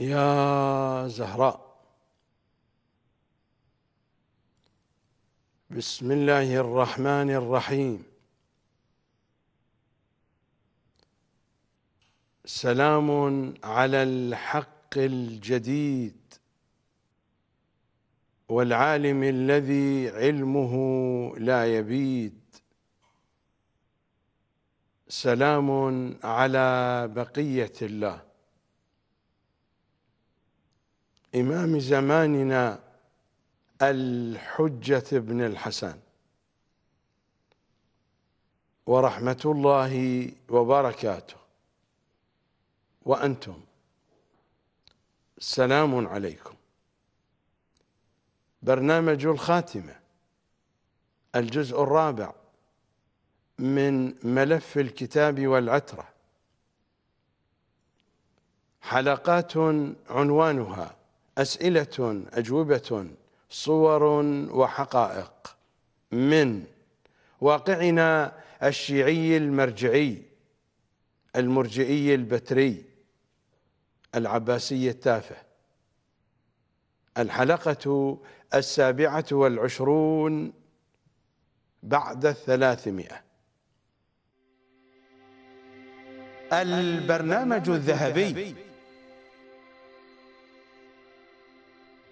يا زهراء بسم الله الرحمن الرحيم سلام على الحق الجديد والعالم الذي علمه لا يبيد سلام على بقيه الله إمام زماننا الحجة بن الحسن ورحمة الله وبركاته وأنتم سلام عليكم برنامج الخاتمة الجزء الرابع من ملف الكتاب والعترة حلقات عنوانها أسئلة أجوبة صور وحقائق من واقعنا الشيعي المرجعي المرجئي البتري العباسي التافه الحلقة السابعة والعشرون بعد الثلاثمائة البرنامج الذهبي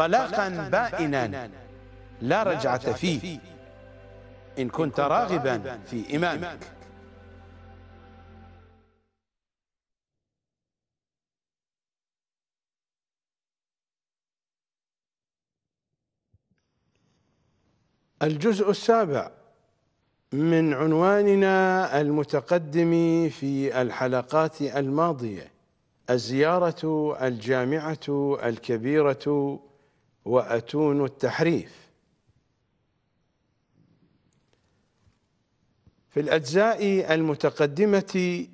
طلاقا بائنا لا رجعة فيه إن كنت راغبا في إمامك الجزء السابع من عنواننا المتقدم في الحلقات الماضية الزيارة الجامعة الكبيرة وأتون التحريف في الأجزاء المتقدمة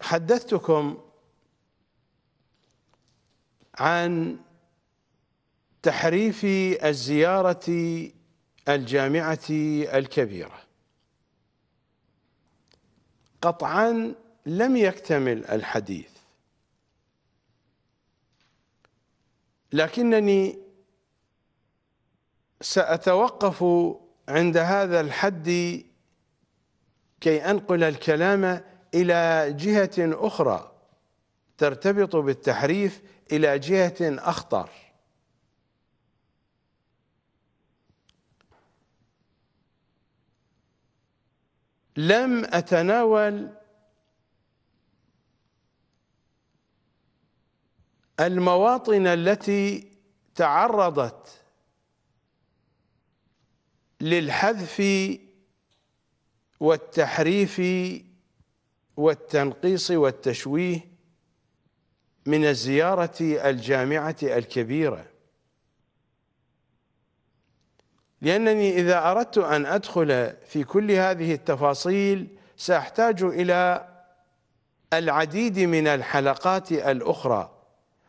حدثتكم عن تحريف الزيارة الجامعة الكبيرة قطعا لم يكتمل الحديث لكنني سأتوقف عند هذا الحد كي أنقل الكلام إلى جهة أخرى ترتبط بالتحريف إلى جهة أخطر لم أتناول المواطن التي تعرضت للحذف والتحريف والتنقيص والتشويه من الزيارة الجامعة الكبيرة لأنني إذا أردت أن أدخل في كل هذه التفاصيل سأحتاج إلى العديد من الحلقات الأخرى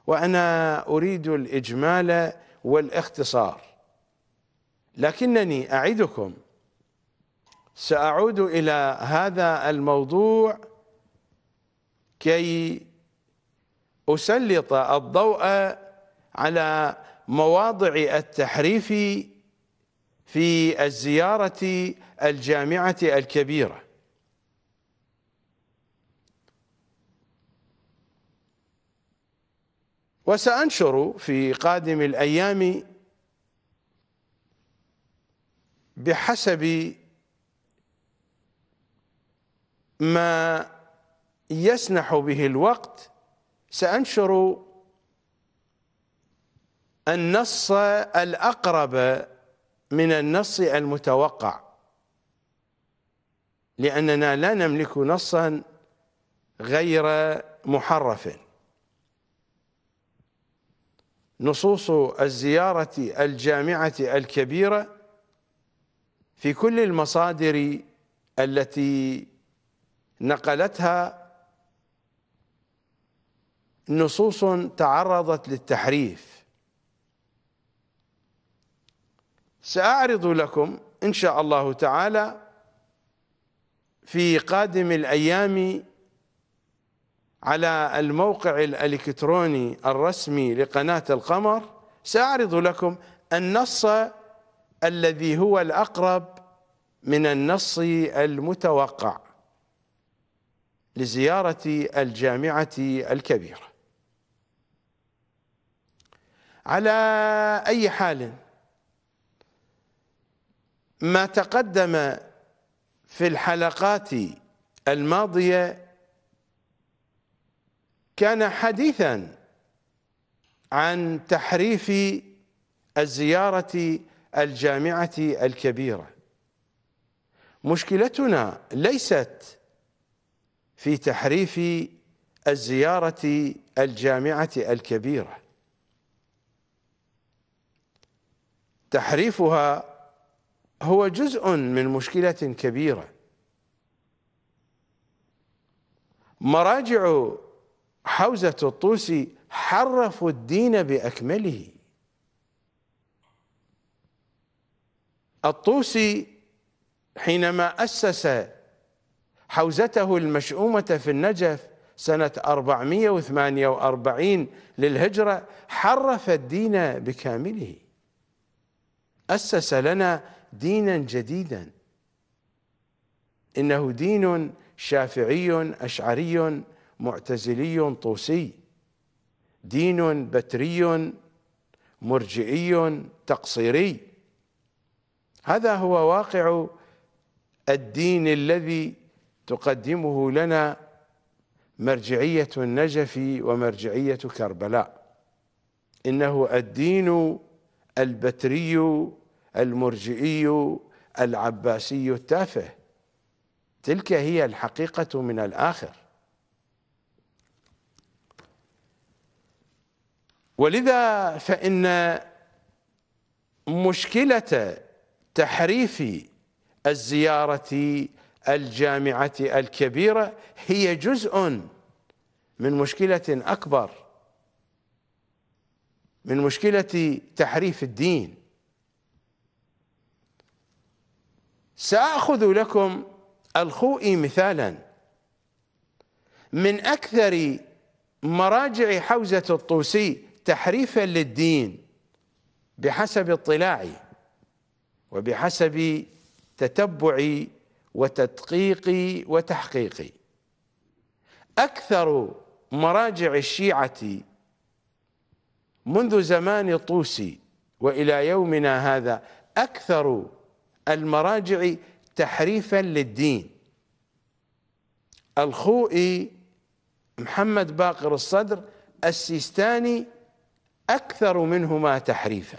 وانا اريد الاجمال والاختصار لكنني اعدكم ساعود الى هذا الموضوع كي اسلط الضوء على مواضع التحريف في الزياره الجامعه الكبيره وسأنشر في قادم الأيام بحسب ما يسنح به الوقت سأنشر النص الأقرب من النص المتوقع لأننا لا نملك نصا غير محرف نصوص الزيارة الجامعة الكبيرة في كل المصادر التي نقلتها نصوص تعرضت للتحريف سأعرض لكم إن شاء الله تعالى في قادم الأيام على الموقع الالكتروني الرسمي لقناه القمر ساعرض لكم النص الذي هو الاقرب من النص المتوقع لزياره الجامعه الكبيره على اي حال ما تقدم في الحلقات الماضيه كان حديثا عن تحريف الزيارة الجامعة الكبيرة مشكلتنا ليست في تحريف الزيارة الجامعة الكبيرة تحريفها هو جزء من مشكلة كبيرة مراجع حوزة الطوسي حرفوا الدين بأكمله الطوسي حينما أسس حوزته المشؤومة في النجف سنة 448 للهجرة حرف الدين بكامله أسس لنا دينا جديدا إنه دين شافعي أشعري معتزلي طوسي دين بتري مرجئي تقصيري هذا هو واقع الدين الذي تقدمه لنا مرجعية النجف ومرجعية كربلاء إنه الدين البتري المرجئي العباسي التافه تلك هي الحقيقة من الآخر ولذا فإن مشكلة تحريف الزيارة الجامعة الكبيرة هي جزء من مشكلة أكبر من مشكلة تحريف الدين سأخذ لكم الخوئي مثالا من أكثر مراجع حوزة الطوسي تحريفا للدين بحسب اطلاعي وبحسب تتبعي وتدقيقي وتحقيقي اكثر مراجع الشيعه منذ زمان طوسي والى يومنا هذا اكثر المراجع تحريفا للدين الخوئي محمد باقر الصدر السيستاني أكثر منهما تحريفا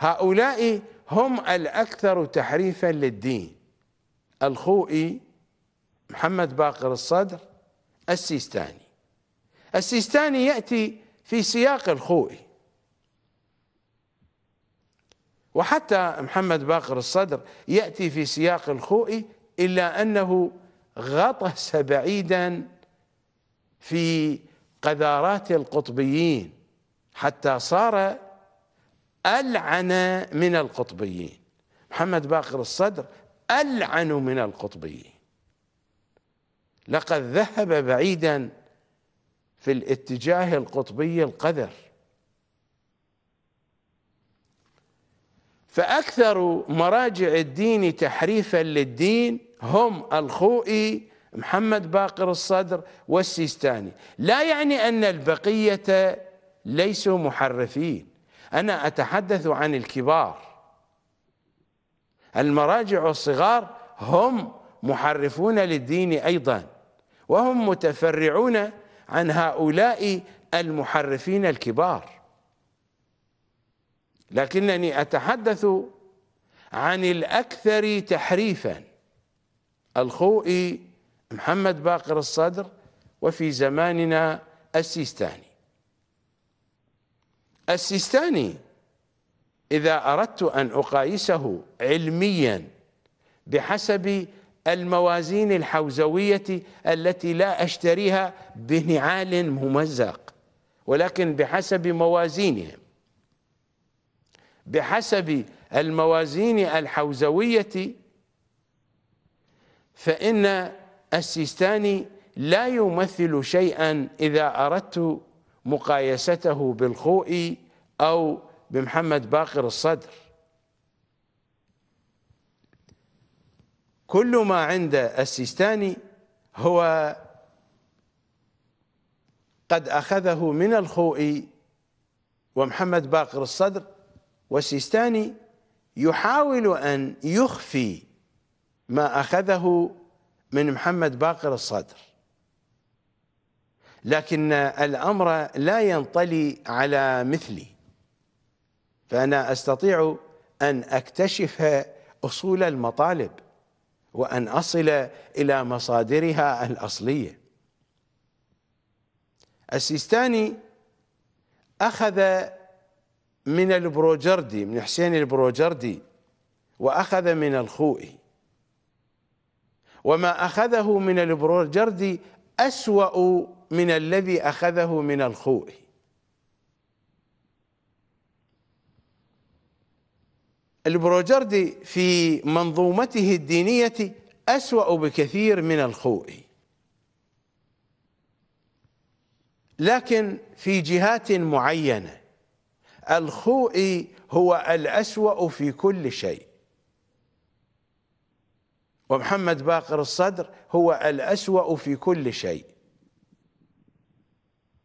هؤلاء هم الأكثر تحريفا للدين الخوئي محمد باقر الصدر السيستاني السيستاني يأتي في سياق الخوئي وحتى محمد باقر الصدر يأتي في سياق الخوئي إلا أنه غطس بعيدا في قذارات القطبيين حتى صار ألعن من القطبيين محمد باقر الصدر ألعن من القطبيين لقد ذهب بعيدا في الاتجاه القطبي القذر فأكثر مراجع الدين تحريفا للدين هم الخوئي محمد باقر الصدر والسيستاني لا يعني أن البقية ليسوا محرفين أنا أتحدث عن الكبار المراجع الصغار هم محرفون للدين أيضا وهم متفرعون عن هؤلاء المحرفين الكبار لكنني أتحدث عن الأكثر تحريفا الخوئي محمد باقر الصدر وفي زماننا السيستاني السيستاني إذا أردت أن أقايسه علميا بحسب الموازين الحوزوية التي لا أشتريها بنعال ممزق ولكن بحسب موازينهم بحسب الموازين الحوزوية فإن السيستاني لا يمثل شيئا إذا أردت مقايسته بالخوئي أو بمحمد باقر الصدر كل ما عند السيستاني هو قد أخذه من الخوئي ومحمد باقر الصدر والسيستاني يحاول أن يخفي ما أخذه من محمد باقر الصدر لكن الأمر لا ينطلي على مثلي فأنا أستطيع أن أكتشف أصول المطالب وأن أصل إلى مصادرها الأصلية السيستاني أخذ من البروجردي من حسين البروجردي وأخذ من الخوئي وما أخذه من البروجردي أسوأ من الذي أخذه من الخوئي البروجردي في منظومته الدينية أسوأ بكثير من الخوئي لكن في جهات معينة الخوئي هو الأسوأ في كل شيء ومحمد باقر الصدر هو الأسوأ في كل شيء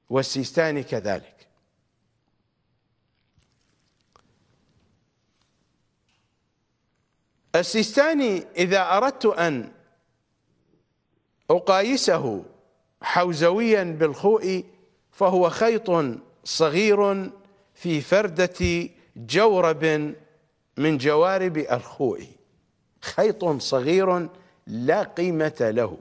والسيستاني كذلك السيستاني إذا أردت أن أقايسه حوزويا بالخوء فهو خيط صغير في فردة جورب من جوارب الخوئي خيط صغير لا قيمة له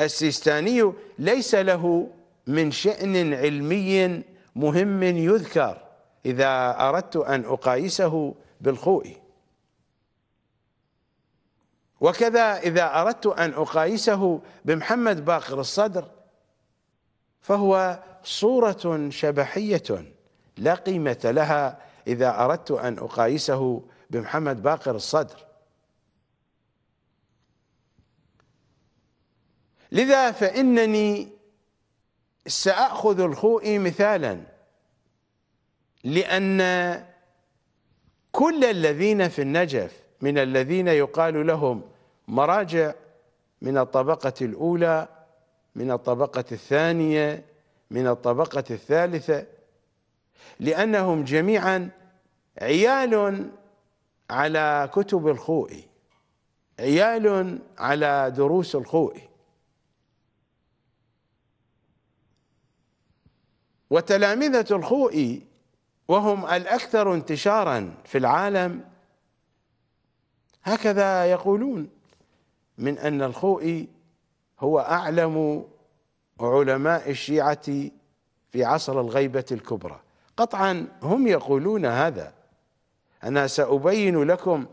السيستاني ليس له من شأن علمي مهم يذكر إذا أردت أن أقايسه بالخوء وكذا إذا أردت أن أقايسه بمحمد باقر الصدر فهو صورة شبحية لا قيمة لها إذا أردت أن أقايسه بمحمد باقر الصدر لذا فإنني سأخذ الخوئي مثالا لأن كل الذين في النجف من الذين يقال لهم مراجع من الطبقة الأولى من الطبقة الثانية من الطبقة الثالثة لأنهم جميعا عيال على كتب الخوئي عيال على دروس الخوئي وتلامذة الخوئي وهم الأكثر انتشارا في العالم هكذا يقولون من أن الخوئي هو أعلم علماء الشيعة في عصر الغيبة الكبرى قطعا هم يقولون هذا أنا سأبين لكم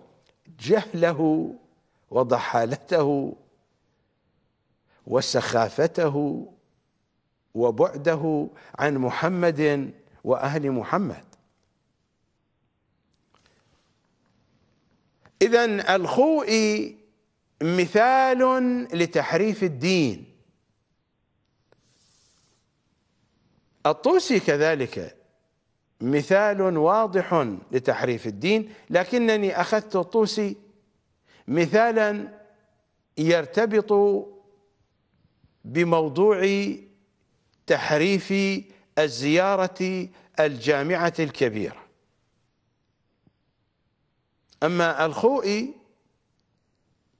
جهله وضحالته وسخافته وبعده عن محمد وأهل محمد إذا الخوئي مثال لتحريف الدين الطوسي كذلك مثال واضح لتحريف الدين لكنني أخذت الطوسي مثالا يرتبط بموضوع تحريف الزيارة الجامعة الكبيرة أما الخوئي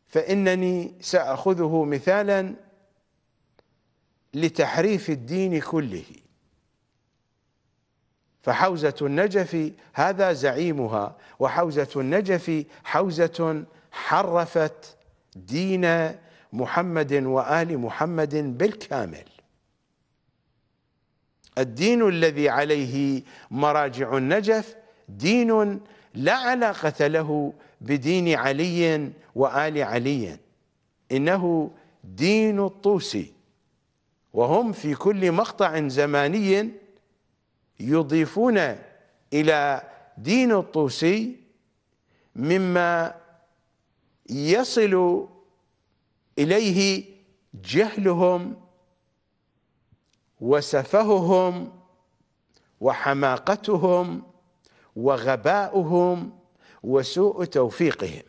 فإنني سأخذه مثالا لتحريف الدين كله فحوزة النجف هذا زعيمها وحوزة النجف حوزة حرفت دين محمد وآل محمد بالكامل الدين الذي عليه مراجع النجف دين لا علاقة له بدين علي وآل علي إنه دين الطوسي وهم في كل مقطع زماني يضيفون إلى دين الطوسي مما يصل إليه جهلهم وسفههم وحماقتهم وغباؤهم وسوء توفيقهم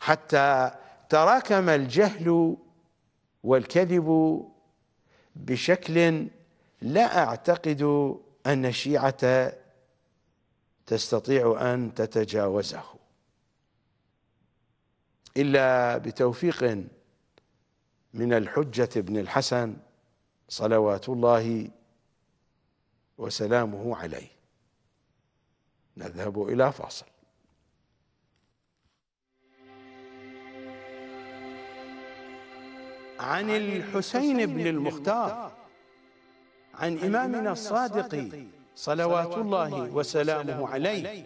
حتى تراكم الجهل والكذب بشكل لا أعتقد أن الشيعة تستطيع أن تتجاوزه إلا بتوفيق من الحجة بن الحسن صلوات الله وسلامه عليه نذهب إلى فاصل عن الحسين بن المختار عن إمامنا الصادق صلوات الله وسلامه عليه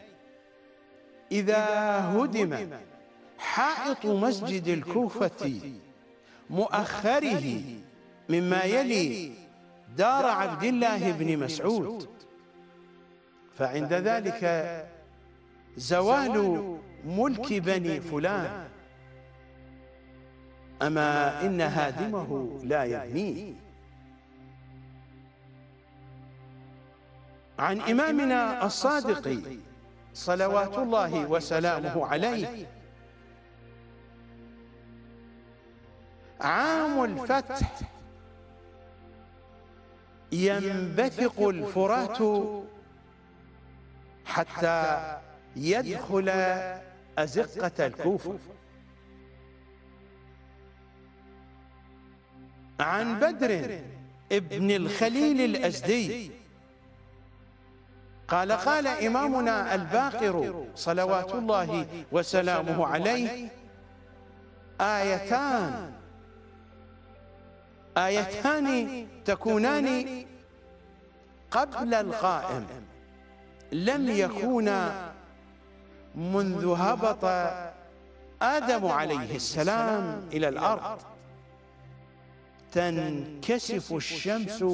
إذا هدم حائط مسجد الكوفة مؤخره مما يلي دار عبد الله بن مسعود فعند ذلك زوال ملك بني فلان أما إن هادمه لا يبنيه عن إمامنا الصادق صلوات الله وسلامه عليه عام الفتح ينبثق الفرات حتى يدخل أزقة الكوفة عن بدر ابن الخليل الأزدي قال قال إمامنا الباقر صلوات الله وسلامه عليه آيتان آيتان تكونان قبل القائم لم يكونا منذ هبط آدم عليه السلام إلى الأرض تنكسف الشمس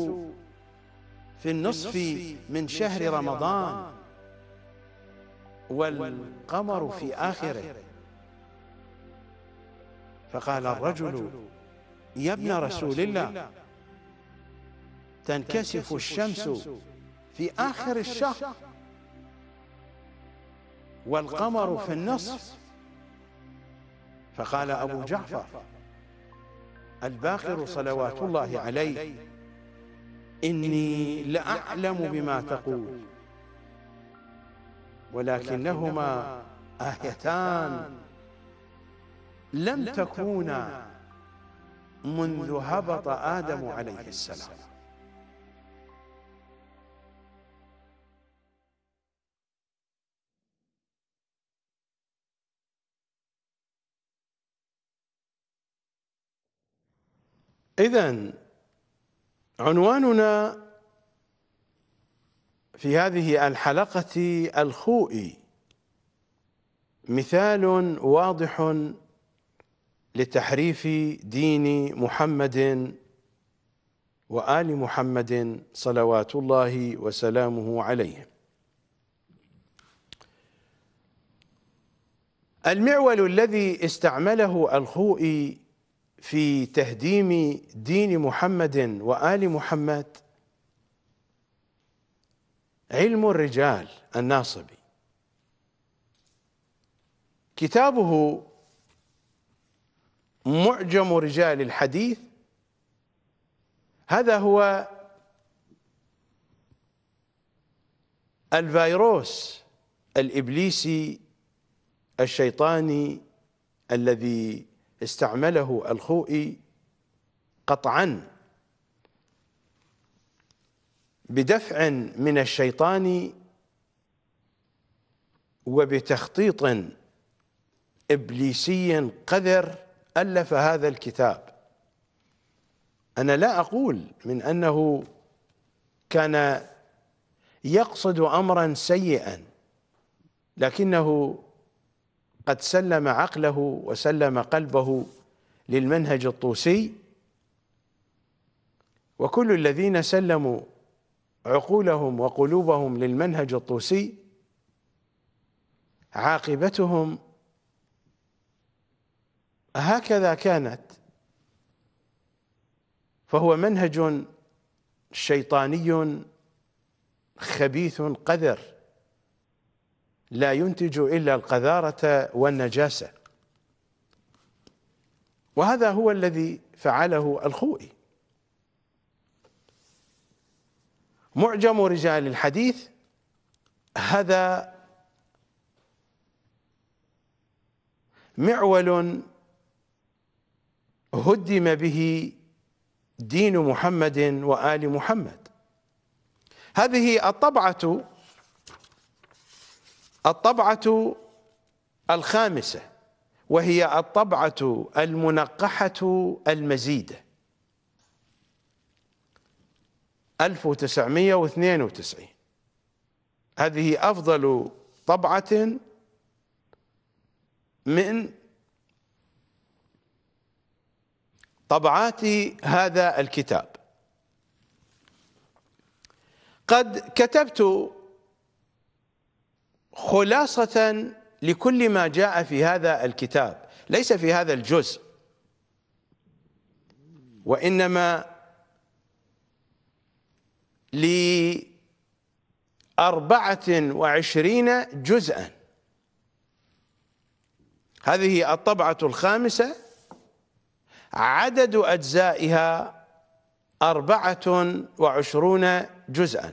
في النصف من شهر رمضان والقمر في آخره فقال الرجل يا ابن رسول الله تنكسف الشمس في آخر الشهر والقمر في النصف فقال أبو جعفر الباقر صلوات الله عليه إني لأعلم بما تقول ولكنهما آيتان لم تكونا منذ هبط آدم عليه السلام إذا عنواننا في هذه الحلقة الخوئي مثال واضح لتحريف دين محمد وآل محمد صلوات الله وسلامه عليهم المعول الذي استعمله الخوئي في تهديم دين محمد وآل محمد علم الرجال الناصبي كتابه معجم رجال الحديث هذا هو الفيروس الإبليسي الشيطاني الذي استعمله الخوئي قطعا بدفع من الشيطان وبتخطيط ابليسي قذر الف هذا الكتاب انا لا اقول من انه كان يقصد امرا سيئا لكنه قد سلم عقله وسلم قلبه للمنهج الطوسي وكل الذين سلموا عقولهم وقلوبهم للمنهج الطوسي عاقبتهم هكذا كانت فهو منهج شيطاني خبيث قذر لا ينتج إلا القذارة والنجاسة وهذا هو الذي فعله الخوئي معجم رجال الحديث هذا معول هدم به دين محمد وآل محمد هذه الطبعة الطبعة الخامسة وهي الطبعة المنقحة المزيدة 1992 هذه أفضل طبعة من طبعات هذا الكتاب قد كتبت خلاصة لكل ما جاء في هذا الكتاب ليس في هذا الجزء وإنما لأربعة وعشرين جزءا هذه الطبعة الخامسة عدد أجزائها أربعة وعشرون جزءاً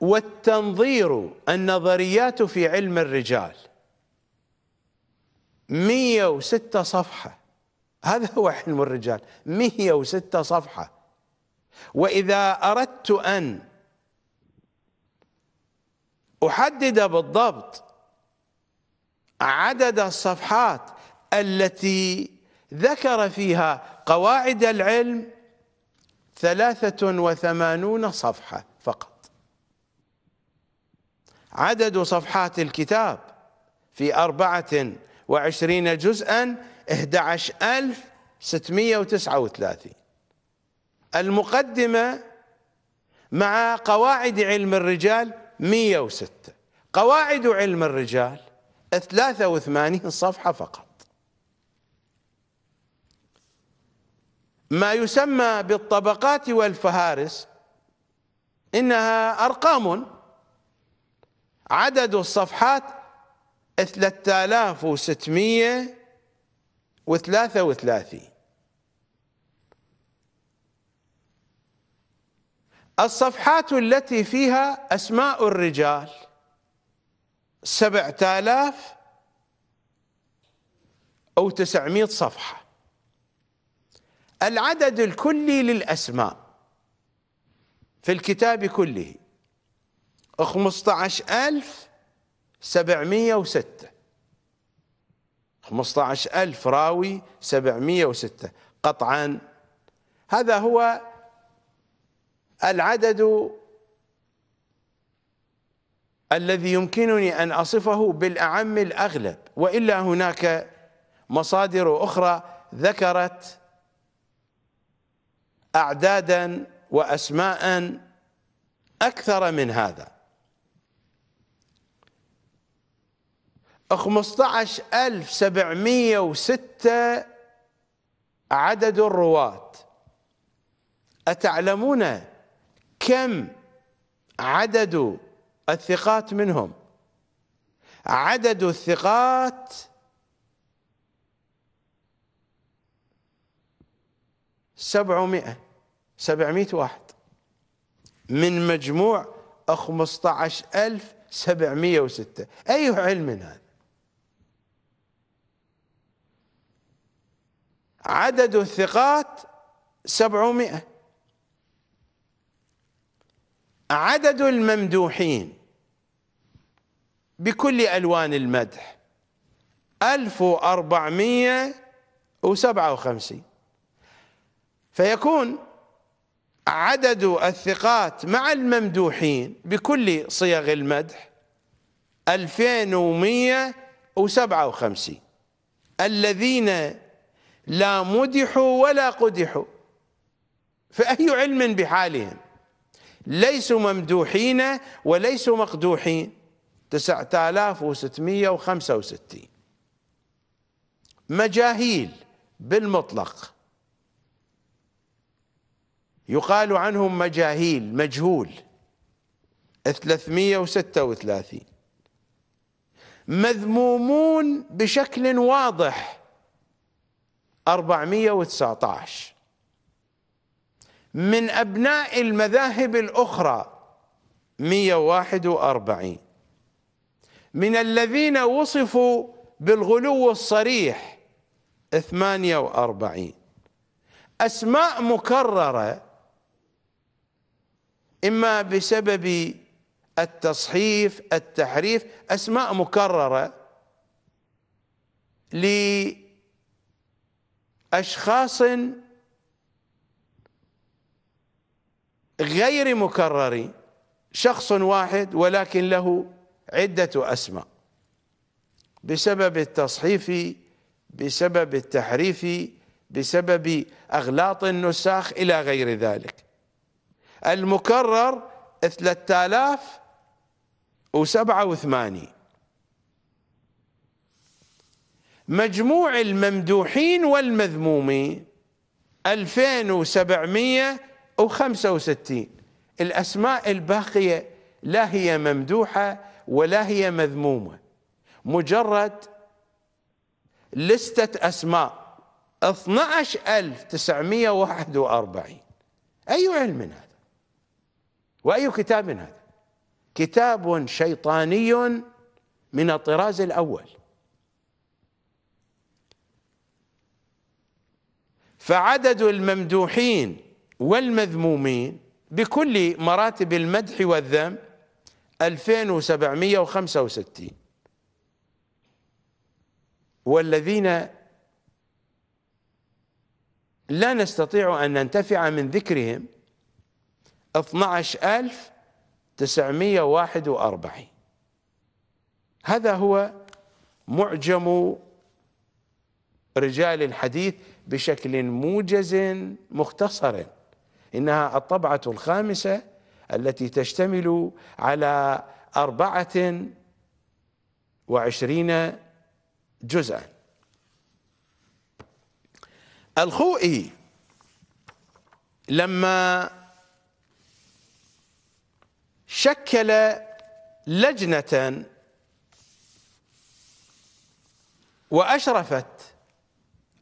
والتنظير النظريات في علم الرجال 106 صفحة هذا هو علم الرجال 106 صفحة وإذا أردت أن أحدد بالضبط عدد الصفحات التي ذكر فيها قواعد العلم ثلاثة وثمانون صفحة فقط عدد صفحات الكتاب في أربعة وعشرين جزءا 11639 المقدمة مع قواعد علم الرجال 106 قواعد علم الرجال 83 صفحة فقط ما يسمى بالطبقات والفهارس إنها أرقام عدد الصفحات 3633 الصفحات التي فيها أسماء الرجال 7000 أو 900 صفحة العدد الكلي للأسماء في الكتاب كله 15706 15000 راوي 706 قطعا هذا هو العدد الذي يمكنني أن أصفه بالأعم الأغلب وإلا هناك مصادر أخرى ذكرت أعدادا وأسماء أكثر من هذا 15706 عدد الرواة أتعلمون كم عدد الثقات منهم عدد الثقات سبعمائة سبعمائة واحد من مجموع خمسة عشر ألف سبعمائة وستة أي علم هذا عدد الثقات سبعمائة عدد الممدوحين بكل ألوان المدح ألف وأربعمية وسبعة وخمسين فيكون عدد الثقات مع الممدوحين بكل صيغ المدح 2157 الذين لا مدحوا ولا قدحوا فأي علم بحالهم ليسوا ممدوحين وليسوا مقدوحين 9665 مجاهيل بالمطلق يقال عنهم مجاهيل مجهول 336 مذمومون بشكل واضح 419 من أبناء المذاهب الأخرى 141 من الذين وصفوا بالغلو الصريح 48 أسماء مكررة إما بسبب التصحيف التحريف أسماء مكررة أشخاص غير مكررين شخص واحد ولكن له عدة أسماء بسبب التصحيف بسبب التحريف بسبب أغلاط النساخ إلى غير ذلك المكرر ثلاثة آلاف وسبعة وثمانين مجموع الممدوحين والمذمومين 2765 الأسماء الباقية لا هي ممدوحة ولا هي مذمومة مجرد لستة أسماء 12941 أي علم هذا وأي كتاب هذا كتاب شيطاني من الطراز الأول فعدد الممدوحين والمذمومين بكل مراتب المدح والذم 2765 والذين لا نستطيع أن ننتفع من ذكرهم 12941 هذا هو معجم رجال الحديث بشكل موجز مختصر انها الطبعه الخامسه التي تشتمل على اربعه وعشرين جزءا الخوئي لما شكل لجنه واشرفت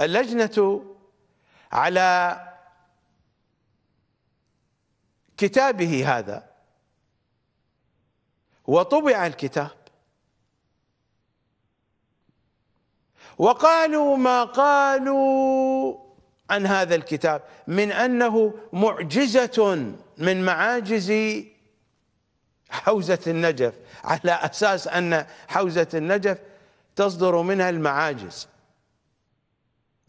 اللجنة على كتابه هذا وطبع الكتاب وقالوا ما قالوا عن هذا الكتاب من انه معجزه من معاجز حوزه النجف على اساس ان حوزه النجف تصدر منها المعاجز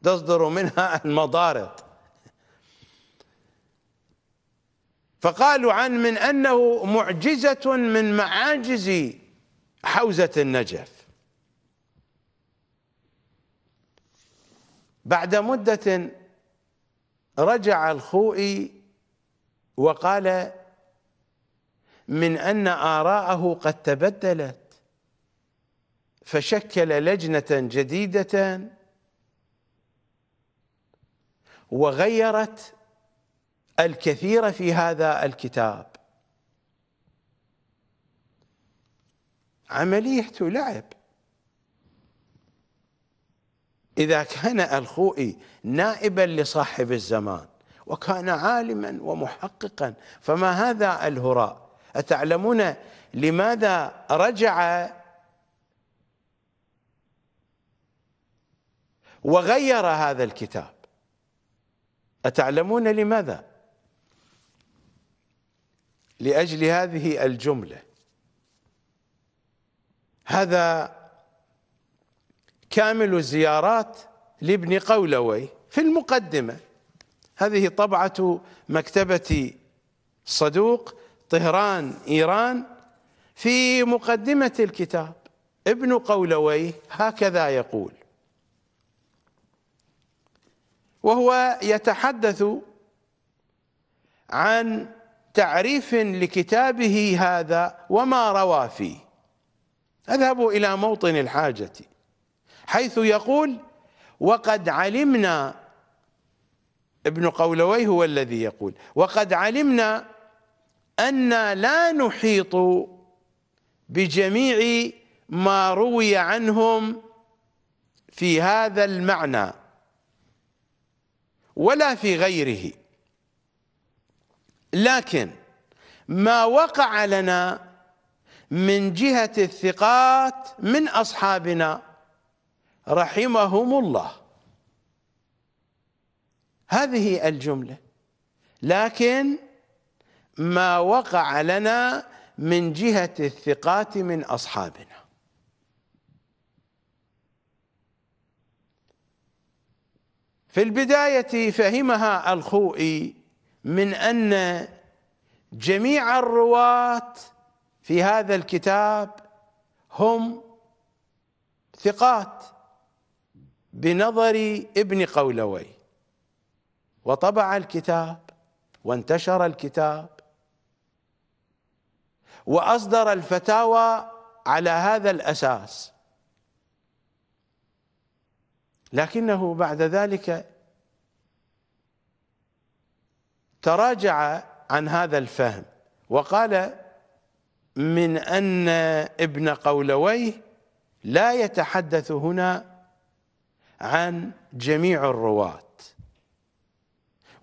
تصدر منها المطارد فقالوا عن من أنه معجزة من معاجز حوزة النجف بعد مدة رجع الخوئي وقال من أن آراءه قد تبدلت فشكل لجنة جديدة وغيرت الكثير في هذا الكتاب عمليته لعب إذا كان الخوئي نائبا لصاحب الزمان وكان عالما ومحققا فما هذا الهراء أتعلمون لماذا رجع وغير هذا الكتاب أتعلمون لماذا؟ لأجل هذه الجملة هذا كامل الزيارات لابن قولوي في المقدمة هذه طبعة مكتبة صدوق طهران إيران في مقدمة الكتاب ابن قولويه هكذا يقول وهو يتحدث عن تعريف لكتابه هذا وما روى فيه اذهبوا الى موطن الحاجه حيث يقول وقد علمنا ابن قولوي هو الذي يقول وقد علمنا أن لا نحيط بجميع ما روي عنهم في هذا المعنى ولا في غيره لكن ما وقع لنا من جهة الثقات من أصحابنا رحمهم الله هذه الجملة لكن ما وقع لنا من جهة الثقات من أصحابنا في البداية فهمها الخوئي من أن جميع الرواة في هذا الكتاب هم ثقات بنظر ابن قولوي وطبع الكتاب وانتشر الكتاب واصدر الفتاوى على هذا الاساس لكنه بعد ذلك تراجع عن هذا الفهم وقال من أن ابن قولويه لا يتحدث هنا عن جميع الرواة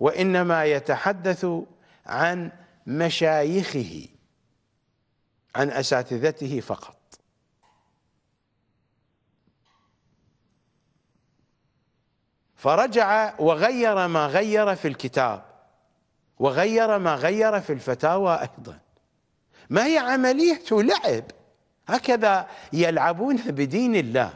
وإنما يتحدث عن مشايخه عن أساتذته فقط فرجع وغير ما غير في الكتاب وغير ما غير في الفتاوى أيضا ما هي عملية لعب هكذا يلعبون بدين الله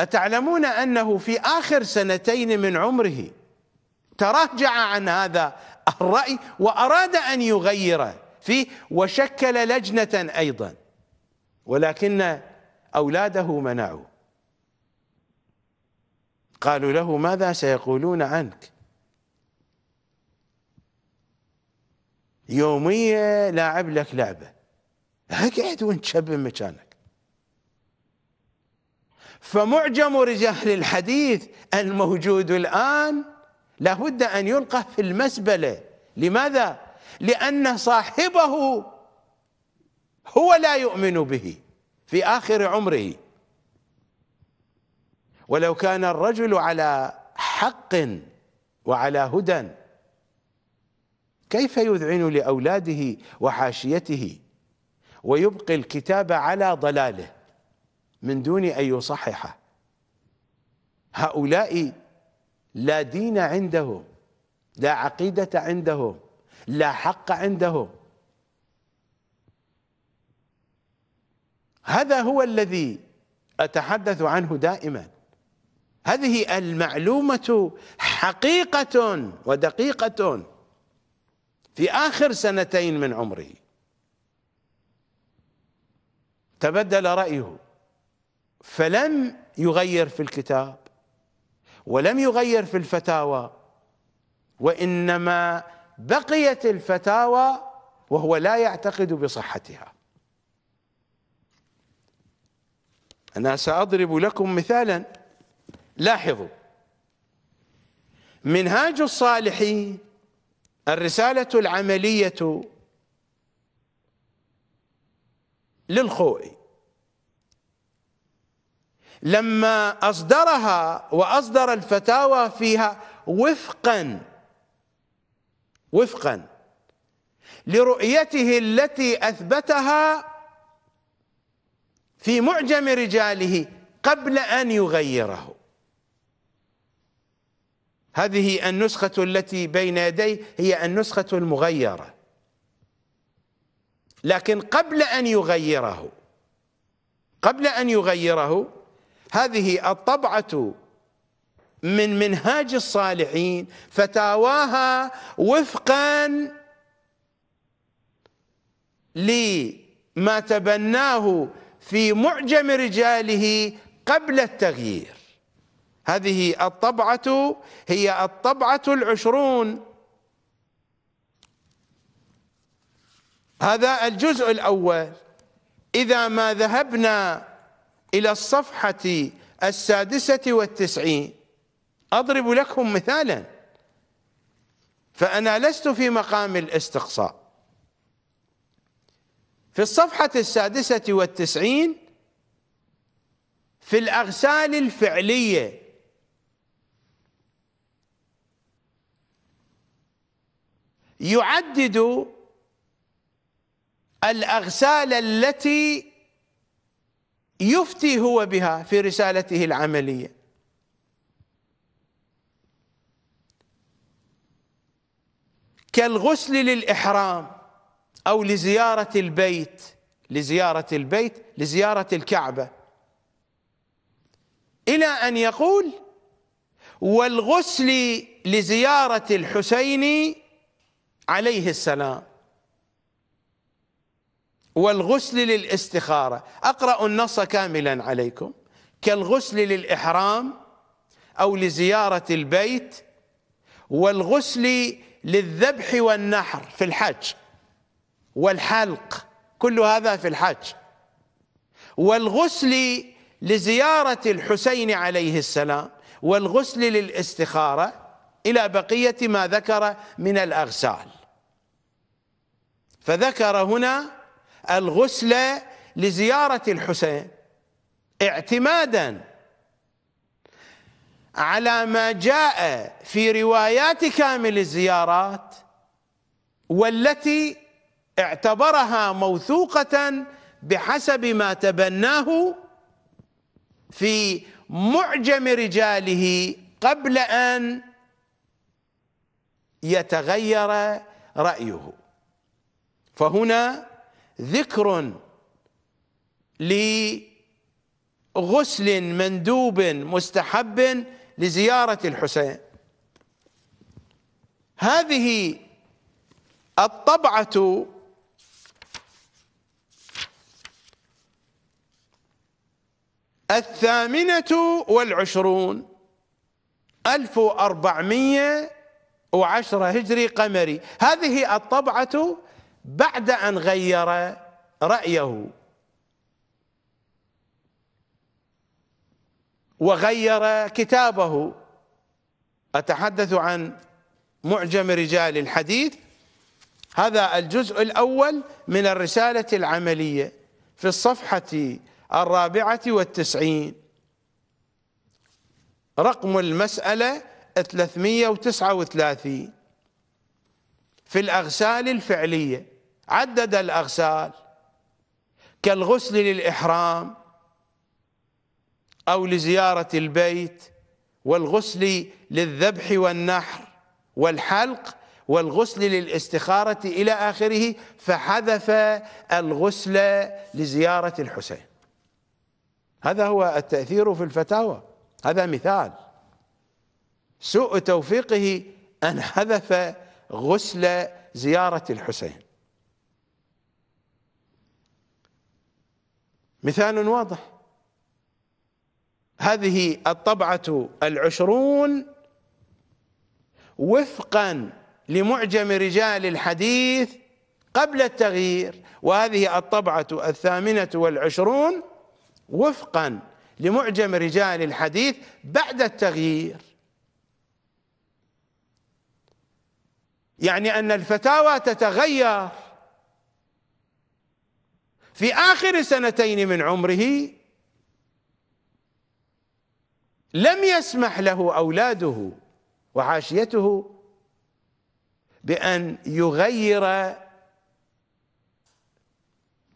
أتعلمون أنه في آخر سنتين من عمره تراجع عن هذا الرأي وأراد أن يغيره فيه وشكل لجنة أيضا ولكن أولاده منعوا قالوا له ماذا سيقولون عنك يومية لاعب لك لعبة اقعد وانت شب مكانك فمعجم رجال الحديث الموجود الآن لابد أن يلقى في المسبلة لماذا؟ لأن صاحبه هو لا يؤمن به في آخر عمره ولو كان الرجل على حق وعلى هدى كيف يذعن لأولاده وحاشيته ويبقي الكتاب على ضلاله من دون أن يصححه هؤلاء لا دين عندهم لا عقيدة عندهم لا حق عنده هذا هو الذي أتحدث عنه دائما هذه المعلومة حقيقة ودقيقة في آخر سنتين من عمره تبدل رأيه فلم يغير في الكتاب ولم يغير في الفتاوى وإنما بقيت الفتاوى وهو لا يعتقد بصحتها أنا سأضرب لكم مثالا لاحظوا منهاج الصالحين الرسالة العملية للخوئي لما أصدرها وأصدر الفتاوى فيها وفقا وفقا لرؤيته التي اثبتها في معجم رجاله قبل ان يغيره هذه النسخه التي بين يديه هي النسخه المغيره لكن قبل ان يغيره قبل ان يغيره هذه الطبعه من منهاج الصالحين فتاواها وفقا لما تبناه في معجم رجاله قبل التغيير هذه الطبعة هي الطبعة العشرون هذا الجزء الأول إذا ما ذهبنا إلى الصفحة السادسة والتسعين أضرب لكم مثالا فأنا لست في مقام الاستقصاء في الصفحة السادسة والتسعين في الأغسال الفعلية يعدد الأغسال التي يفتي هو بها في رسالته العمليه كالغسل للإحرام أو لزيارة البيت لزيارة البيت لزيارة الكعبة إلى أن يقول والغسل لزيارة الحسين عليه السلام والغسل للاستخارة أقرأ النص كاملا عليكم كالغسل للإحرام أو لزيارة البيت والغسل للذبح والنحر في الحج والحلق كل هذا في الحج والغسل لزيارة الحسين عليه السلام والغسل للاستخارة إلى بقية ما ذكر من الأغسال فذكر هنا الغسل لزيارة الحسين اعتمادا على ما جاء في روايات كامل الزيارات والتي اعتبرها موثوقة بحسب ما تبناه في معجم رجاله قبل أن يتغير رأيه فهنا ذكر لغسل مندوب مستحب لزيارة الحسين هذه الطبعة الثامنة والعشرون ألف وأربعمية وعشرة هجري قمري هذه الطبعة بعد أن غير رأيه وغير كتابه أتحدث عن معجم رجال الحديث هذا الجزء الأول من الرسالة العملية في الصفحة الرابعة والتسعين رقم المسألة 339 في الأغسال الفعلية عدد الأغسال كالغسل للإحرام أو لزيارة البيت والغسل للذبح والنحر والحلق والغسل للاستخارة إلى آخره فحذف الغسل لزيارة الحسين هذا هو التأثير في الفتاوى هذا مثال سوء توفيقه أن حذف غسل زيارة الحسين مثال واضح هذه الطبعة العشرون وفقا لمعجم رجال الحديث قبل التغيير وهذه الطبعة الثامنة والعشرون وفقا لمعجم رجال الحديث بعد التغيير يعني أن الفتاوى تتغير في آخر سنتين من عمره لم يسمح له أولاده وعاشيته بأن يغير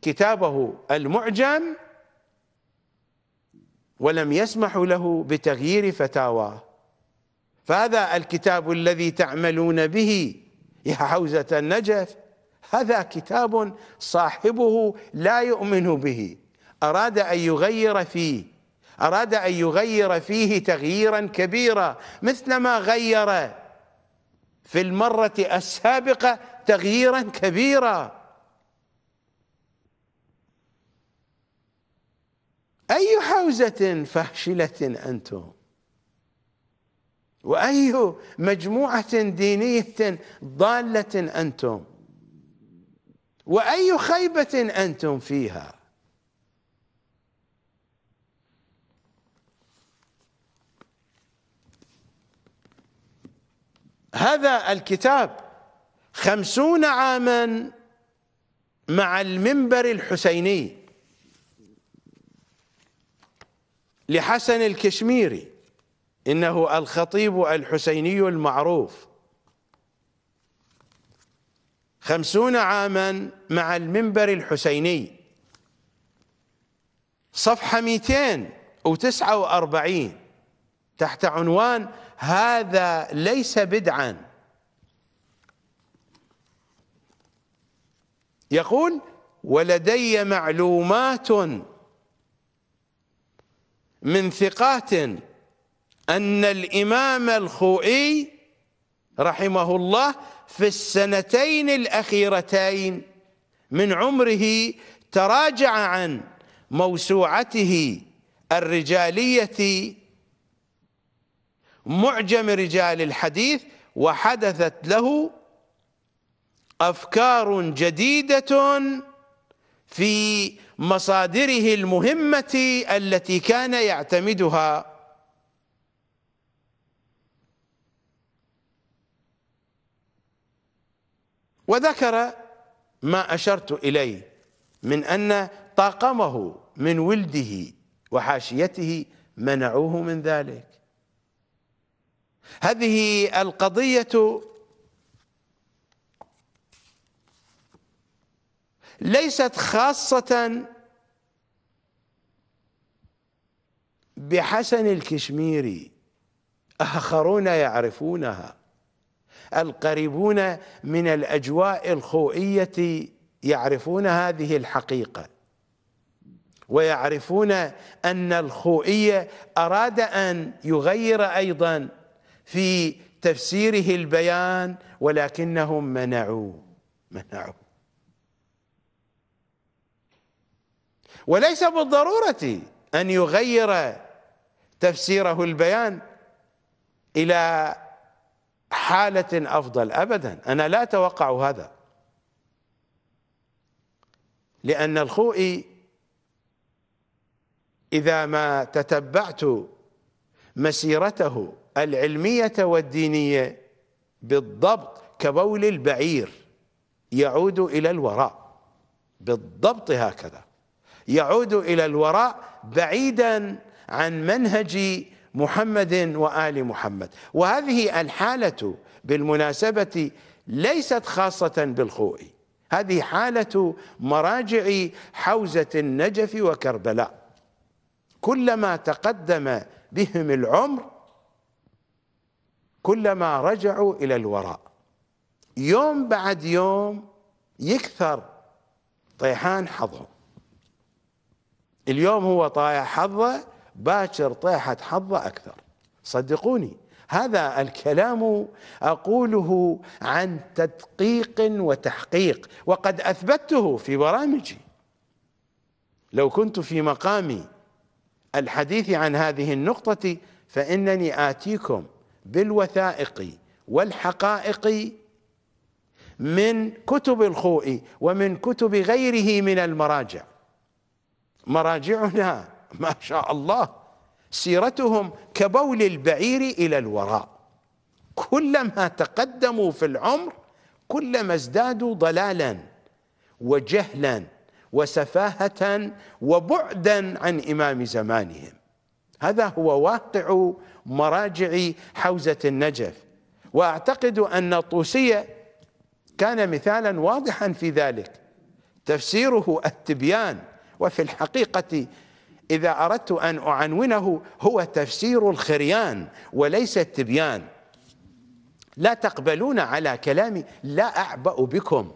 كتابه المعجم ولم يسمح له بتغيير فتاواه فهذا الكتاب الذي تعملون به يا حوزة النجف هذا كتاب صاحبه لا يؤمن به أراد أن يغير فيه أراد أن يغير فيه تغييرا كبيرا مثلما غير في المرة السابقة تغييرا كبيرا أي حوزة فاشلة أنتم وأي مجموعة دينية ضالة أنتم وأي خيبة أنتم فيها هذا الكتاب خمسون عاما مع المنبر الحسيني لحسن الكشميري إنه الخطيب الحسيني المعروف خمسون عاما مع المنبر الحسيني صفحة 249 تحت عنوان هذا ليس بدعا يقول ولدي معلومات من ثقات أن الإمام الخوئي رحمه الله في السنتين الأخيرتين من عمره تراجع عن موسوعته الرجالية معجم رجال الحديث وحدثت له أفكار جديدة في مصادره المهمة التي كان يعتمدها وذكر ما أشرت إليه من أن طاقمه من ولده وحاشيته منعوه من ذلك هذه القضية ليست خاصة بحسن الكشميري آخرون يعرفونها القريبون من الأجواء الخوئية يعرفون هذه الحقيقة ويعرفون أن الخوئية أراد أن يغير أيضا في تفسيره البيان ولكنهم منعوا منعوا وليس بالضرورة أن يغير تفسيره البيان إلى حالة أفضل أبدا أنا لا أتوقع هذا لأن الخوئي إذا ما تتبعت مسيرته العلمية والدينية بالضبط كبول البعير يعود إلى الوراء بالضبط هكذا يعود إلى الوراء بعيدا عن منهج محمد وآل محمد وهذه الحالة بالمناسبة ليست خاصة بالخوئي هذه حالة مراجع حوزة النجف وكربلاء كلما تقدم بهم العمر كلما رجعوا الى الوراء يوم بعد يوم يكثر طيحان حظهم اليوم هو طايح حظه باكر طيحت حظه اكثر صدقوني هذا الكلام اقوله عن تدقيق وتحقيق وقد اثبته في برامجي لو كنت في مقام الحديث عن هذه النقطه فانني اتيكم بالوثائق والحقائق من كتب الخوئي ومن كتب غيره من المراجع مراجعنا ما شاء الله سيرتهم كبول البعير الى الوراء كلما تقدموا في العمر كلما ازدادوا ضلالا وجهلا وسفاهه وبعدا عن امام زمانهم هذا هو واقع مراجع حوزة النجف وأعتقد أن الطوسية كان مثالا واضحا في ذلك تفسيره التبيان وفي الحقيقة إذا أردت أن أعنونه هو تفسير الخريان وليس التبيان لا تقبلون على كلامي لا أعبأ بكم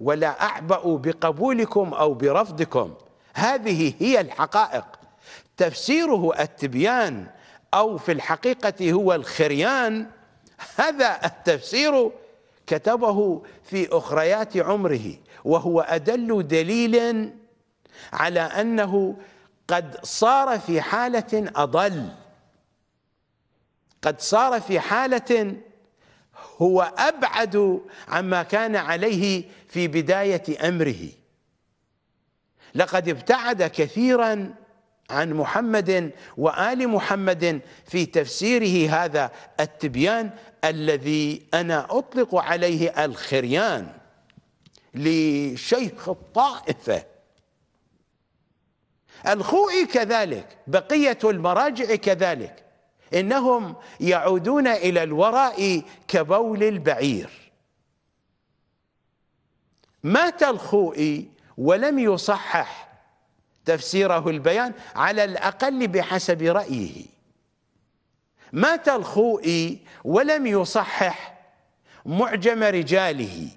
ولا أعبأ بقبولكم أو برفضكم هذه هي الحقائق تفسيره التبيان أو في الحقيقة هو الخريان هذا التفسير كتبه في أخريات عمره وهو أدل دليل على أنه قد صار في حالة أضل قد صار في حالة هو أبعد عما كان عليه في بداية أمره لقد ابتعد كثيراً عن محمد وآل محمد في تفسيره هذا التبيان الذي أنا أطلق عليه الخريان لشيخ الطائفة الخوئي كذلك بقية المراجع كذلك إنهم يعودون إلى الوراء كبول البعير مات الخوئي ولم يصحح تفسيره البيان على الأقل بحسب رأيه مات الخوئي ولم يصحح معجم رجاله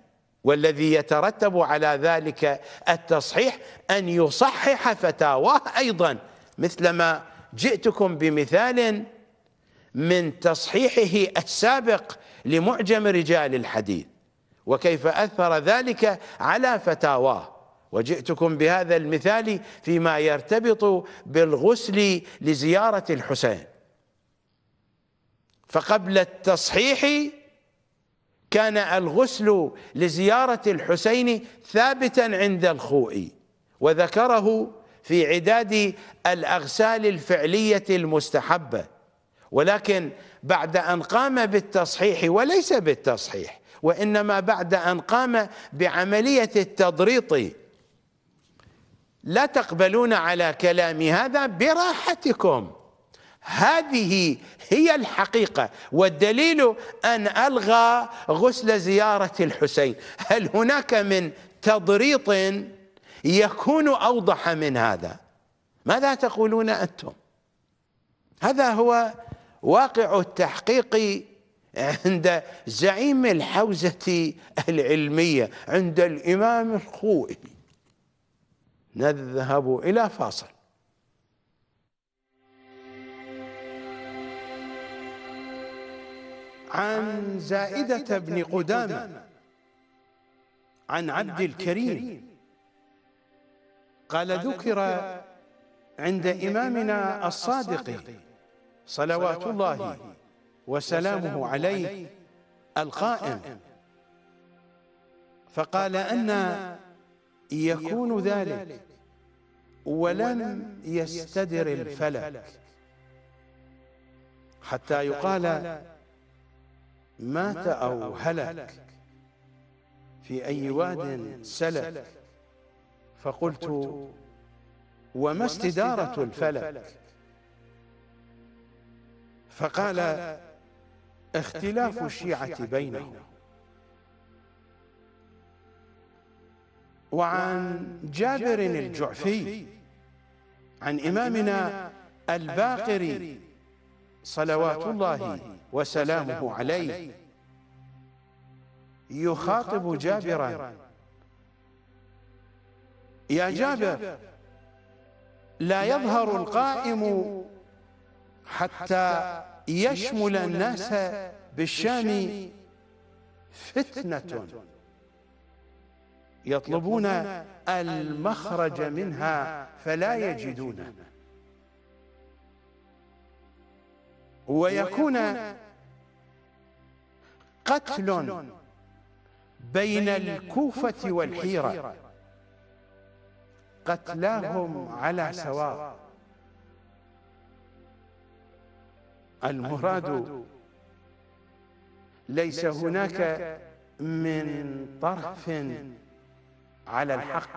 والذي يترتب على ذلك التصحيح أن يصحح فتاواه أيضا مثلما جئتكم بمثال من تصحيحه السابق لمعجم رجال الحديث وكيف أثر ذلك على فتاواه وجئتكم بهذا المثال فيما يرتبط بالغسل لزيارة الحسين فقبل التصحيح كان الغسل لزيارة الحسين ثابتا عند الخوئي وذكره في عداد الأغسال الفعلية المستحبة ولكن بعد أن قام بالتصحيح وليس بالتصحيح وإنما بعد أن قام بعملية التضريط لا تقبلون على كلامي هذا براحتكم هذه هي الحقيقة والدليل أن ألغى غسل زيارة الحسين هل هناك من تضريط يكون أوضح من هذا ماذا تقولون أنتم هذا هو واقع التحقيق عند زعيم الحوزة العلمية عند الإمام الخوئي نذهب إلى فاصل عن زائدة بن قدامة عن عبد الكريم قال ذكر عند إمامنا الصادق صلوات الله وسلامه عليه القائم فقال أن يكون ذلك ولن يستدر الفلك حتى يقال مات أو هلك في أي واد سلك فقلت وما استدارة الفلك فقال اختلاف الشيعة بينهم وعن جابر الجعفي عن إمامنا الباقري صلوات الله وسلامه عليه يخاطب جابرا يا جابر لا يظهر القائم حتى يشمل الناس بالشام فتنة يطلبون المخرج منها فلا يجدونه ويكون قتل بين الكوفة والحيرة قتلاهم على سواء المراد ليس هناك من طرف على الحق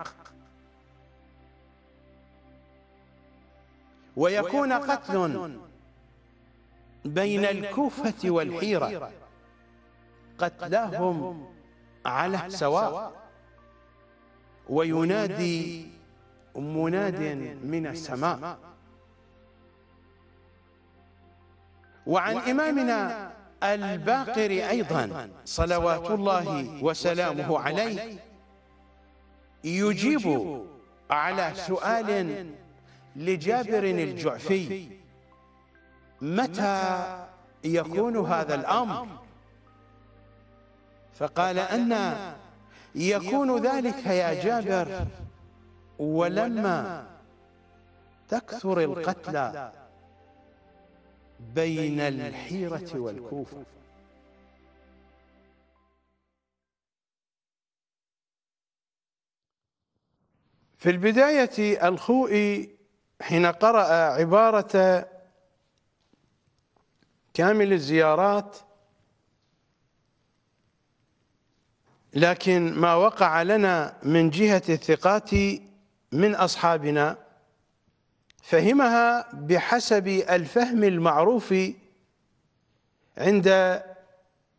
ويكون قتل بين الكوفة والحيرة قتلاهم على سواء وينادي مناد من السماء وعن إمامنا الباقر أيضا صلوات الله وسلامه عليه يجيب على سؤال لجابر الجعفي متى يكون هذا الأمر فقال أن يكون ذلك يا جابر ولما تكثر القتلى بين الحيرة والكوفة في البداية الخوئي حين قرأ عبارة كامل الزيارات لكن ما وقع لنا من جهة الثقات من أصحابنا فهمها بحسب الفهم المعروف عند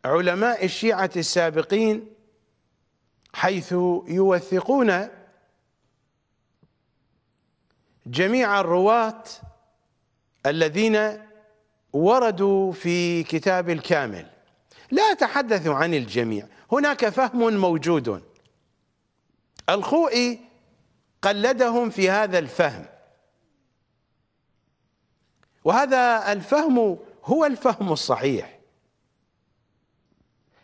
علماء الشيعة السابقين حيث يوثقون جميع الرواة الذين وردوا في كتاب الكامل لا أتحدث عن الجميع هناك فهم موجود الخوئي قلدهم في هذا الفهم وهذا الفهم هو الفهم الصحيح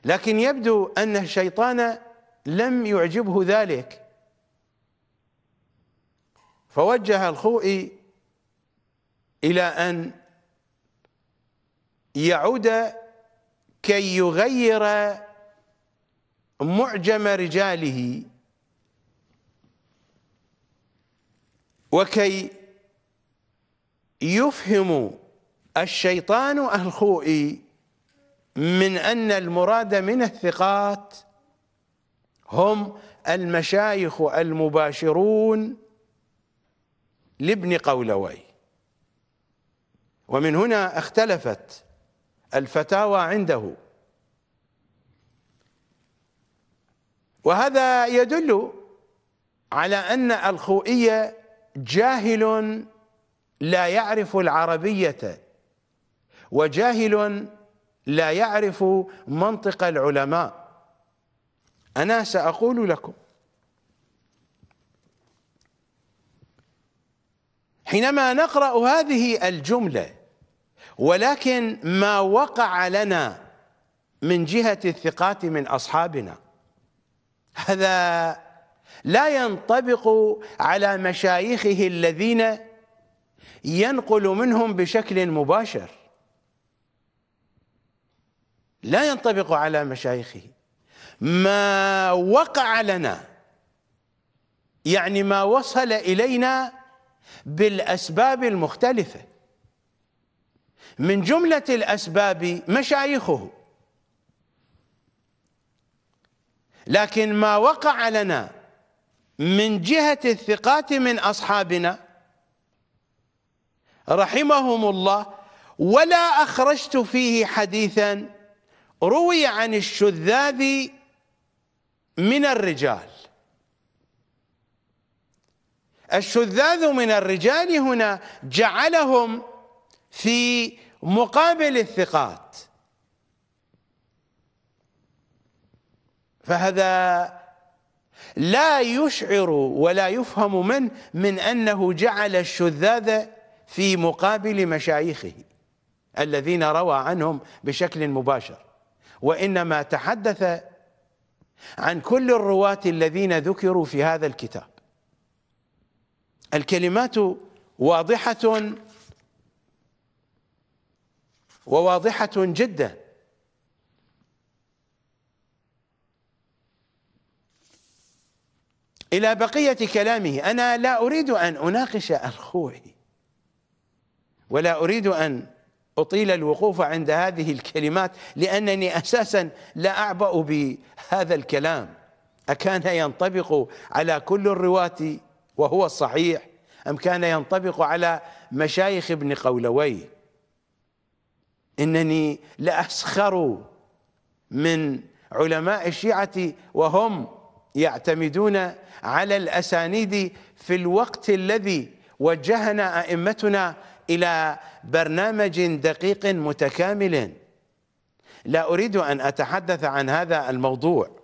لكن يبدو أن الشيطان لم يعجبه ذلك فوجه الخوئي إلى أن يعود كي يغير معجم رجاله وكي يفهم الشيطان الخوئي من أن المراد من الثقات هم المشايخ المباشرون لابن قولوي ومن هنا اختلفت الفتاوى عنده وهذا يدل على أن الخوئي جاهل لا يعرف العربية وجاهل لا يعرف منطق العلماء أنا سأقول لكم حينما نقرأ هذه الجملة ولكن ما وقع لنا من جهة الثقات من أصحابنا هذا لا ينطبق على مشايخه الذين ينقل منهم بشكل مباشر لا ينطبق على مشايخه ما وقع لنا يعني ما وصل إلينا بالأسباب المختلفة من جملة الأسباب مشايخه لكن ما وقع لنا من جهة الثقات من أصحابنا رحمهم الله ولا أخرجت فيه حديثا روي عن الشذاذ من الرجال الشذاذ من الرجال هنا جعلهم في مقابل الثقات فهذا لا يشعر ولا يفهم من من أنه جعل الشذاذ في مقابل مشايخه الذين روى عنهم بشكل مباشر وإنما تحدث عن كل الرواة الذين ذكروا في هذا الكتاب الكلمات واضحة وواضحة جدا إلى بقية كلامه أنا لا أريد أن أناقش أخوي ولا أريد أن أطيل الوقوف عند هذه الكلمات لأنني أساسا لا أعبأ بهذا الكلام أكان ينطبق على كل الرواة وهو الصحيح أم كان ينطبق على مشايخ ابن قولوي إنني لأسخر من علماء الشيعة وهم يعتمدون على الأسانيد في الوقت الذي وجهنا أئمتنا إلى برنامج دقيق متكامل لا أريد أن أتحدث عن هذا الموضوع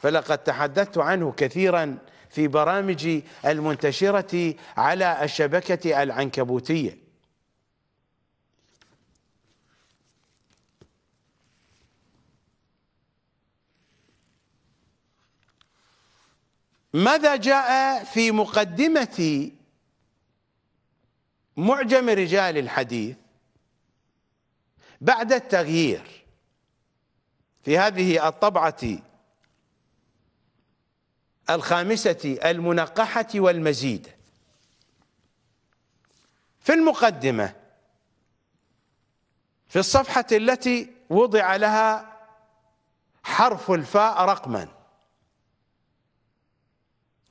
فلقد تحدثت عنه كثيرا في برامج المنتشرة على الشبكة العنكبوتية ماذا جاء في مقدمة معجم رجال الحديث بعد التغيير في هذه الطبعة الخامسة المنقحة والمزيد في المقدمة في الصفحة التي وضع لها حرف الفاء رقما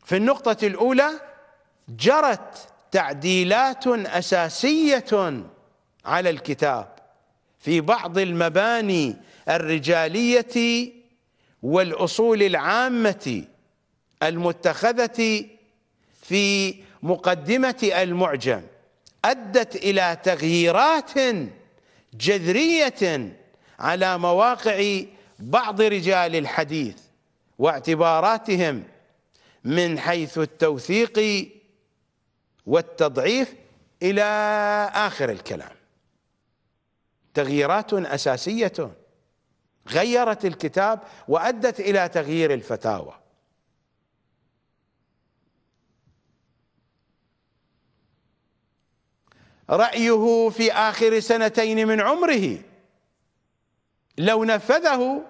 في النقطة الأولى جرت تعديلات أساسية على الكتاب في بعض المباني الرجالية والأصول العامة المتخذة في مقدمة المعجم أدت إلى تغييرات جذرية على مواقع بعض رجال الحديث واعتباراتهم من حيث التوثيق والتضعيف إلى آخر الكلام تغييرات أساسية غيرت الكتاب وأدت إلى تغيير الفتاوى رأيه في آخر سنتين من عمره لو نفذه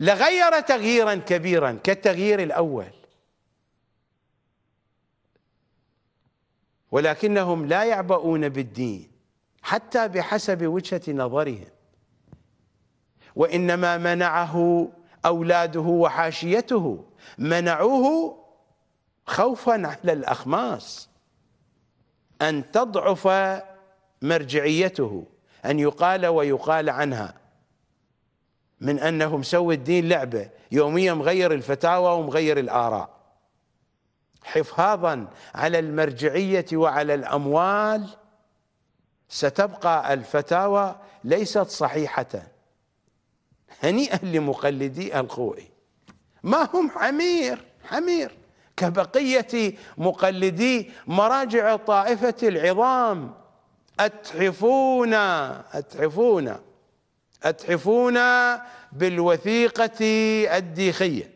لغير تغييرا كبيرا كالتغيير الأول ولكنهم لا يعبؤون بالدين حتى بحسب وجهة نظرهم وإنما منعه أولاده وحاشيته منعوه خوفا على الأخماس أن تضعف مرجعيته أن يقال ويقال عنها من أنه مسوي الدين لعبة يوميا مغير الفتاوى ومغير الآراء حفاظا على المرجعية وعلى الأموال ستبقى الفتاوى ليست صحيحة هنيئا لمقلدي الخوئي ما هم حمير حمير كبقية مقلدي مراجع الطائفة العظام أتحفون أتحفون أتحفون بالوثيقة الديخية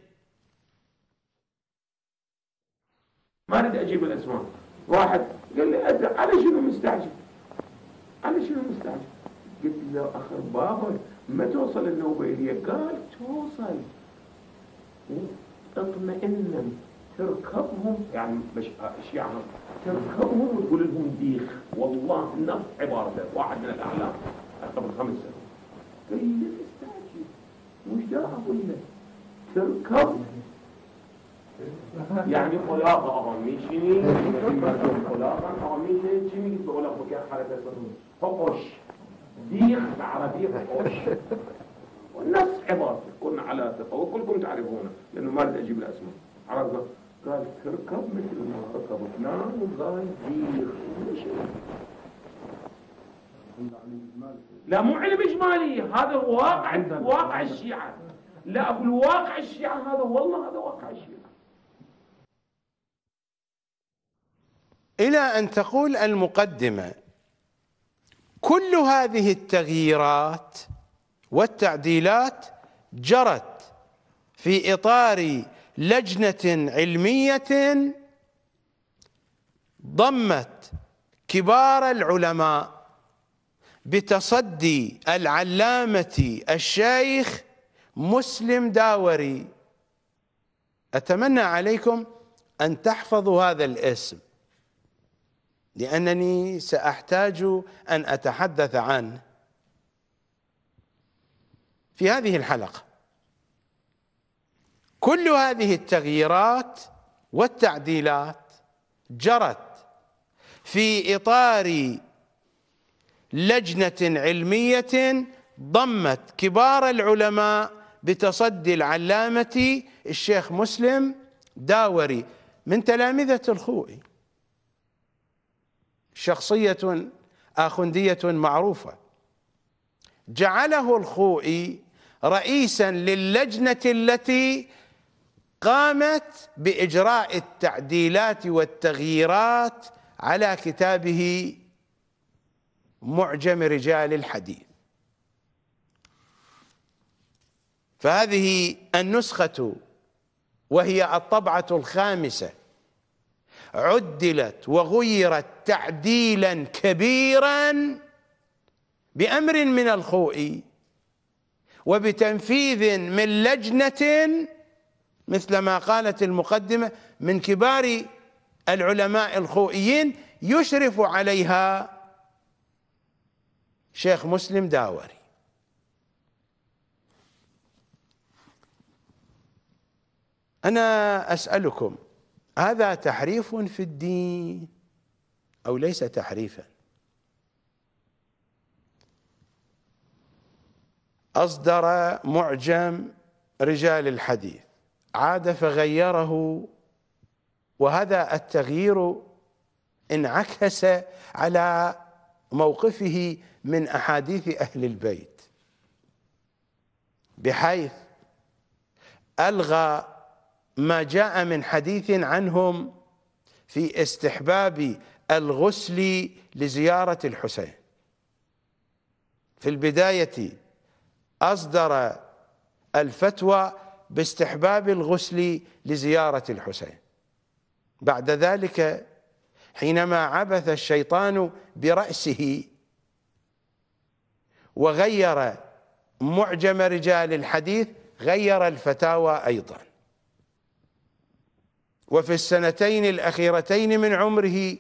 ما أريد أجيب الأسماء واحد قال لي على شنو مستعجل على شنو مستعجل قلت له أخر بابا ما توصل النوبة إلي قال توصل اطمئنا تركبهم يعني مش الشيعة تركبهم وتقول لهم ديخ والله نفس عبارته واحد من الأعلام قبل خمس سنوات قال لي استعجل مش ده أقول لك تركب يعني خلاقة أغاميشني خلاقة أغاميشني جيمي جيت بقول لك بكاء حركة فقش ديخ بالعربية فقش والنفس عبارته كنا على ثقة وكلكم تعرفونه لأنه ما أريد أجيب الأسماء عرفت قال تركب مثل ما ركبتنا نعم، والله دير لا مو علم اجمالي هذا واقع واقع الشيعه لا اقول واقع الشيعه هذا والله هذا واقع الشيعه الى ان تقول المقدمه كل هذه التغييرات والتعديلات جرت في اطار لجنه علميه ضمت كبار العلماء بتصدي العلامه الشيخ مسلم داوري اتمنى عليكم ان تحفظوا هذا الاسم لانني ساحتاج ان اتحدث عنه في هذه الحلقه كل هذه التغييرات والتعديلات جرت في إطار لجنة علمية ضمت كبار العلماء بتصدي العلامة الشيخ مسلم داوري من تلامذة الخوئي شخصية آخندية معروفة جعله الخوئي رئيسا للجنة التي قامت باجراء التعديلات والتغييرات على كتابه معجم رجال الحديث فهذه النسخه وهي الطبعه الخامسه عدلت وغيرت تعديلا كبيرا بامر من الخوئي وبتنفيذ من لجنه مثل ما قالت المقدمة من كبار العلماء الخوئيين يشرف عليها شيخ مسلم داوري أنا أسألكم هذا تحريف في الدين أو ليس تحريفا أصدر معجم رجال الحديث عاد فغيره وهذا التغيير انعكس على موقفه من احاديث اهل البيت بحيث الغى ما جاء من حديث عنهم في استحباب الغسل لزياره الحسين في البدايه اصدر الفتوى باستحباب الغسل لزيارة الحسين بعد ذلك حينما عبث الشيطان برأسه وغير معجم رجال الحديث غير الفتاوى أيضا وفي السنتين الأخيرتين من عمره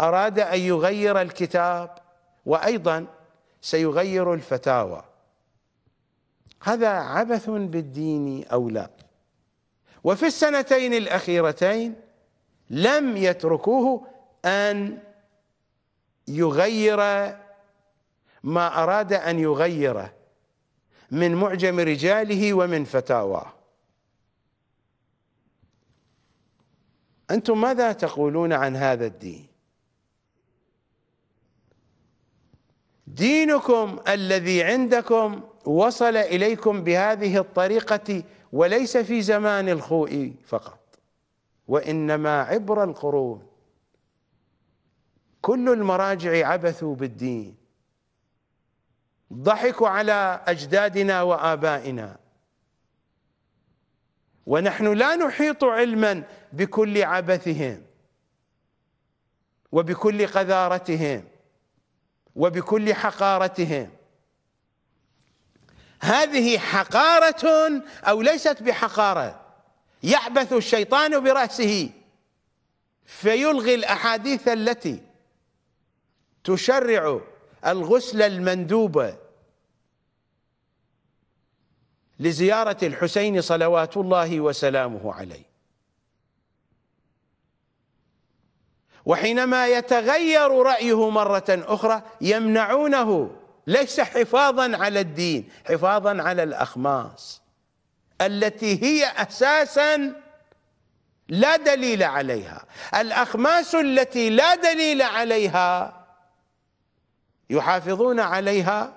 أراد أن يغير الكتاب وأيضا سيغير الفتاوى هذا عبث بالدين أو لا وفي السنتين الأخيرتين لم يتركوه أن يغير ما أراد أن يغيره من معجم رجاله ومن فتاواه أنتم ماذا تقولون عن هذا الدين دينكم الذي عندكم وصل اليكم بهذه الطريقه وليس في زمان الخوئي فقط وانما عبر القرون كل المراجع عبثوا بالدين ضحكوا على اجدادنا وابائنا ونحن لا نحيط علما بكل عبثهم وبكل قذارتهم وبكل حقارتهم هذه حقارة أو ليست بحقارة يعبث الشيطان برأسه فيلغي الأحاديث التي تشرع الغسل المندوب لزيارة الحسين صلوات الله وسلامه عليه وحينما يتغير رأيه مرة أخرى يمنعونه ليس حفاظا على الدين حفاظا على الأخماس التي هي أساسا لا دليل عليها الأخماس التي لا دليل عليها يحافظون عليها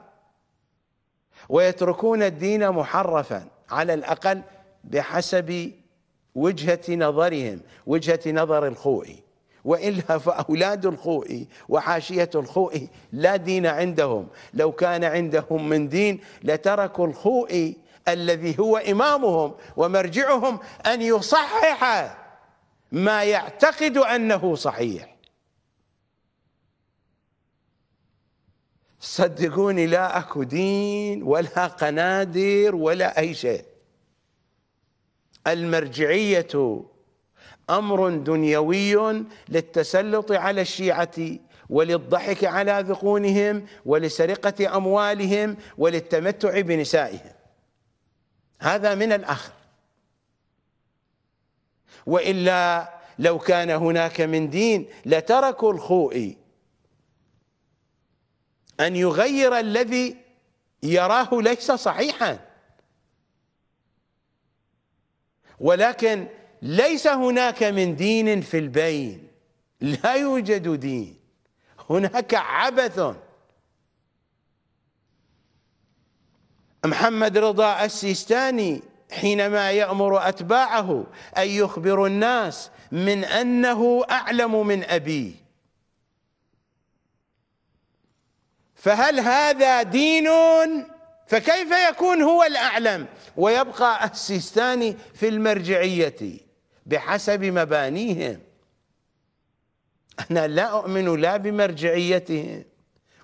ويتركون الدين محرفا على الأقل بحسب وجهة نظرهم وجهة نظر الخوئي وإلا فأولاد الخوئي وحاشية الخوئي لا دين عندهم لو كان عندهم من دين لتركوا الخوئي الذي هو إمامهم ومرجعهم أن يصحح ما يعتقد أنه صحيح صدقوني لا أكو دين ولا قنادر ولا أي شيء المرجعية امر دنيوي للتسلط على الشيعه وللضحك على ذقونهم ولسرقه اموالهم وللتمتع بنسائهم هذا من الاخر والا لو كان هناك من دين لتركوا الخوئي ان يغير الذي يراه ليس صحيحا ولكن ليس هناك من دين في البين لا يوجد دين هناك عبث محمد رضا السيستاني حينما يأمر أتباعه أن يخبر الناس من أنه أعلم من أبيه فهل هذا دين فكيف يكون هو الأعلم ويبقى السيستاني في المرجعية بحسب مبانيهم أنا لا أؤمن لا بمرجعيتهم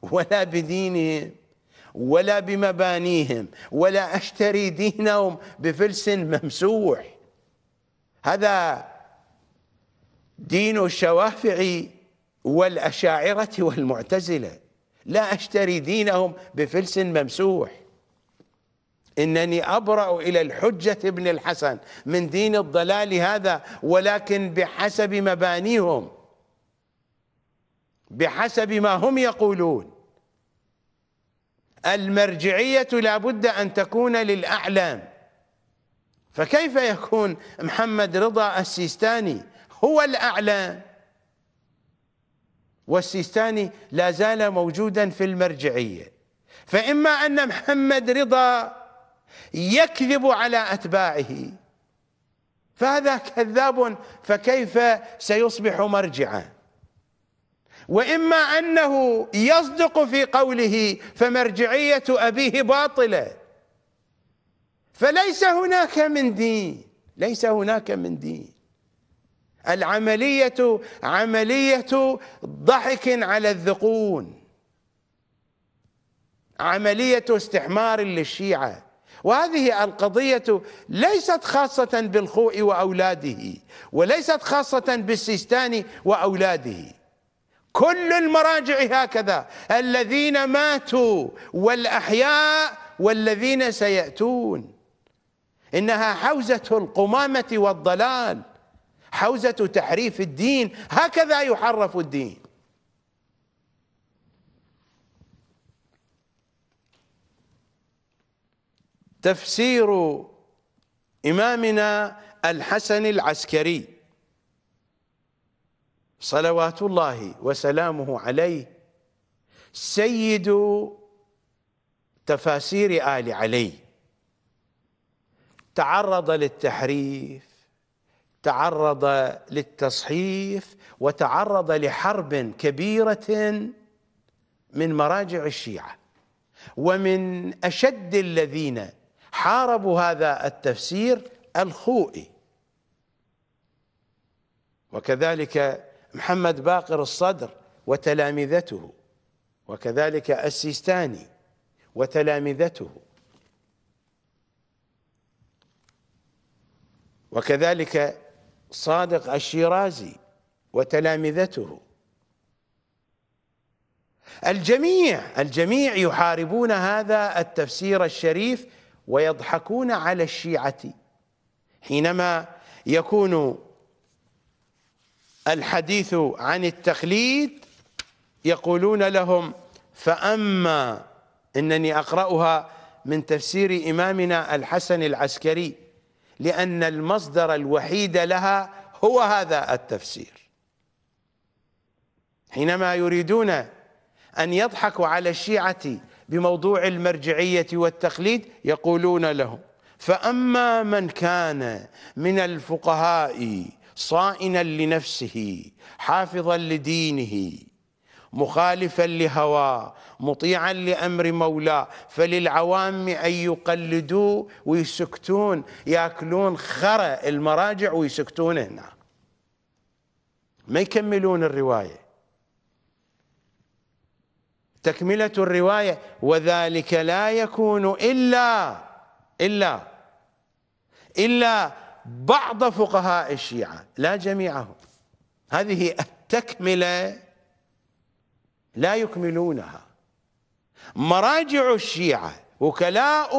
ولا بدينهم ولا بمبانيهم ولا أشتري دينهم بفلس ممسوح هذا دين الشوافع والأشاعرة والمعتزلة لا أشتري دينهم بفلس ممسوح إنني أبرأ إلى الحجة ابن الحسن من دين الضلال هذا ولكن بحسب مبانيهم بحسب ما هم يقولون المرجعية لابد أن تكون للأعلام فكيف يكون محمد رضا السيستاني هو الأعلام والسيستاني لا زال موجودا في المرجعية فإما أن محمد رضا يكذب على أتباعه فهذا كذاب فكيف سيصبح مرجعا وإما أنه يصدق في قوله فمرجعية أبيه باطلة فليس هناك من دين ليس هناك من دين العملية عملية ضحك على الذقون عملية استحمار للشيعة وهذه القضية ليست خاصة بالخوء وأولاده وليست خاصة بالسيستان وأولاده كل المراجع هكذا الذين ماتوا والأحياء والذين سيأتون إنها حوزة القمامة والضلال حوزة تحريف الدين هكذا يحرف الدين تفسير إمامنا الحسن العسكري صلوات الله وسلامه عليه سيد تفاسير آل علي تعرض للتحريف تعرض للتصحيف وتعرض لحرب كبيرة من مراجع الشيعة ومن أشد الذين حاربوا هذا التفسير الخوئي وكذلك محمد باقر الصدر وتلامذته وكذلك السيستاني وتلامذته وكذلك صادق الشيرازي وتلامذته الجميع الجميع يحاربون هذا التفسير الشريف ويضحكون على الشيعة حينما يكون الحديث عن التخليد يقولون لهم فأما إنني أقرأها من تفسير إمامنا الحسن العسكري لأن المصدر الوحيد لها هو هذا التفسير حينما يريدون أن يضحكوا على الشيعة بموضوع المرجعية والتقليد يقولون له فأما من كان من الفقهاء صائنا لنفسه حافظا لدينه مخالفا لهواه مطيعا لأمر مولاه فللعوام أن يقلدوا ويسكتون يأكلون خرى المراجع ويسكتون هنا ما يكملون الرواية تكملة الرواية وذلك لا يكون إلا إلا إلا بعض فقهاء الشيعة لا جميعهم هذه التكملة لا يكملونها مراجع الشيعة وكلاء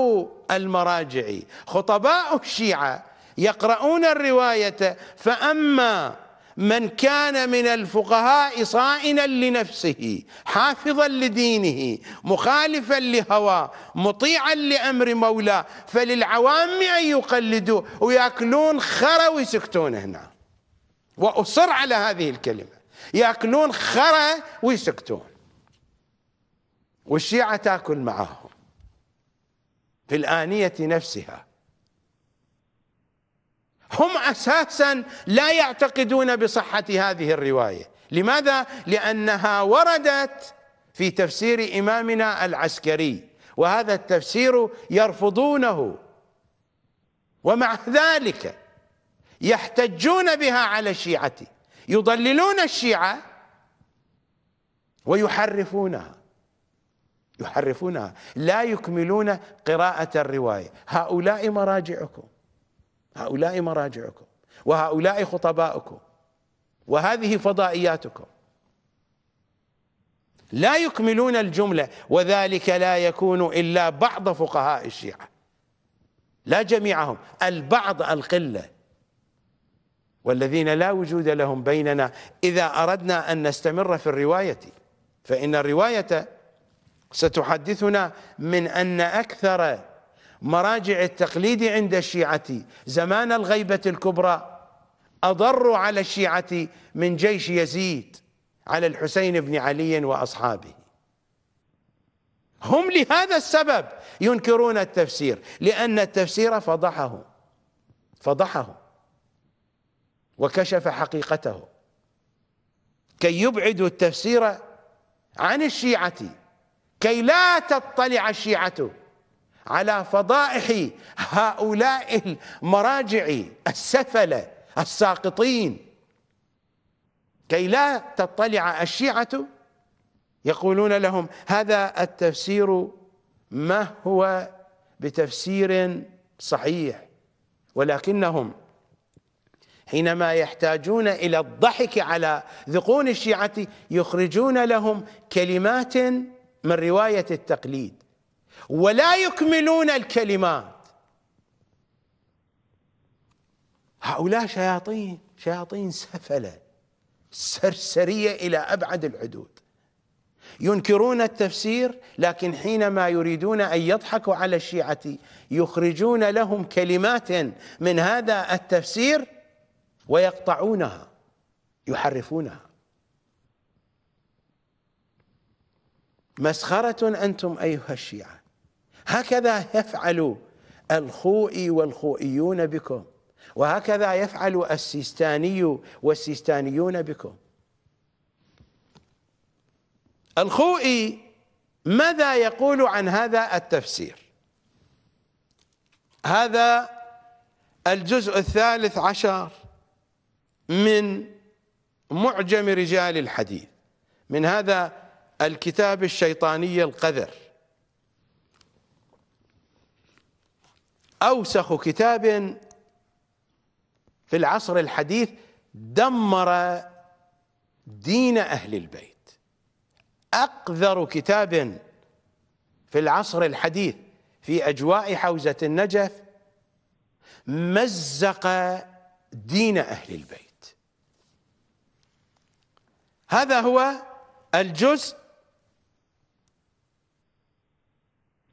المراجع خطباء الشيعة يقرؤون الرواية فأما من كان من الفقهاء صائنا لنفسه حافظا لدينه مخالفا لهواه مطيعا لأمر مولاه فللعوام أن يقلدوا ويأكلون خرى ويسكتون هنا وأصر على هذه الكلمة يأكلون خرى ويسكتون والشيعة تأكل معهم في الآنية نفسها هم اساسا لا يعتقدون بصحه هذه الروايه لماذا لانها وردت في تفسير امامنا العسكري وهذا التفسير يرفضونه ومع ذلك يحتجون بها على الشيعه يضللون الشيعه ويحرفونها يحرفونها لا يكملون قراءه الروايه هؤلاء مراجعكم هؤلاء مراجعكم وهؤلاء خطباؤكم وهذه فضائياتكم لا يكملون الجملة وذلك لا يكون إلا بعض فقهاء الشيعة لا جميعهم البعض القلة والذين لا وجود لهم بيننا إذا أردنا أن نستمر في الرواية فإن الرواية ستحدثنا من أن أكثر مراجع التقليد عند الشيعة زمان الغيبة الكبرى أضروا على الشيعة من جيش يزيد على الحسين بن علي وأصحابه هم لهذا السبب ينكرون التفسير لأن التفسير فضحه فضحه وكشف حقيقته كي يبعدوا التفسير عن الشيعة كي لا تطلع الشيعة على فضائح هؤلاء المراجع السفلة الساقطين كي لا تطلع الشيعة يقولون لهم هذا التفسير ما هو بتفسير صحيح ولكنهم حينما يحتاجون إلى الضحك على ذقون الشيعة يخرجون لهم كلمات من رواية التقليد ولا يكملون الكلمات هؤلاء شياطين شياطين سفلة سرسرية إلى أبعد الحدود ينكرون التفسير لكن حينما يريدون أن يضحكوا على الشيعة يخرجون لهم كلمات من هذا التفسير ويقطعونها يحرفونها مسخرة أنتم أيها الشيعة هكذا يفعل الخوئي والخوئيون بكم وهكذا يفعل السيستاني والسيستانيون بكم الخوئي ماذا يقول عن هذا التفسير هذا الجزء الثالث عشر من معجم رجال الحديث من هذا الكتاب الشيطاني القذر أوسخ كتاب في العصر الحديث دمر دين أهل البيت أقذر كتاب في العصر الحديث في أجواء حوزة النجف مزق دين أهل البيت هذا هو الجزء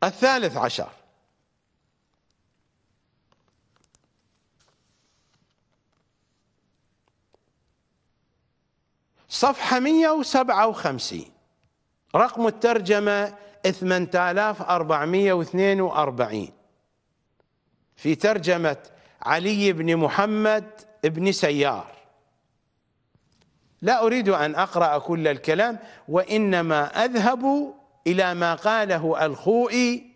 الثالث عشر صفحة 157 رقم الترجمة 8442 في ترجمة علي بن محمد بن سيار لا أريد أن أقرأ كل الكلام وإنما أذهب إلى ما قاله الخوئي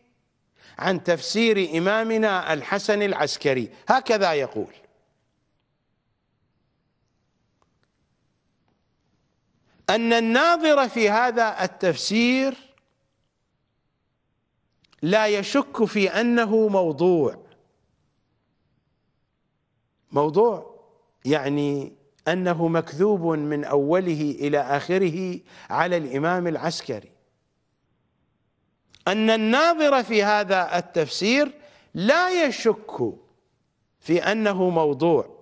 عن تفسير إمامنا الحسن العسكري هكذا يقول أن الناظر في هذا التفسير لا يشك في أنه موضوع موضوع يعني أنه مكذوب من أوله إلى آخره على الإمام العسكري أن الناظر في هذا التفسير لا يشك في أنه موضوع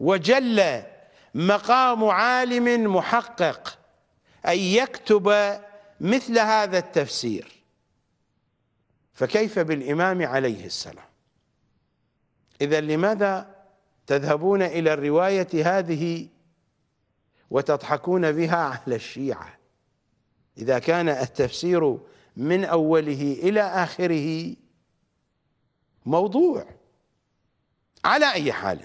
وجل مقام عالم محقق أن يكتب مثل هذا التفسير فكيف بالإمام عليه السلام إذا لماذا تذهبون إلى الرواية هذه وتضحكون بها على الشيعة إذا كان التفسير من أوله إلى آخره موضوع على أي حال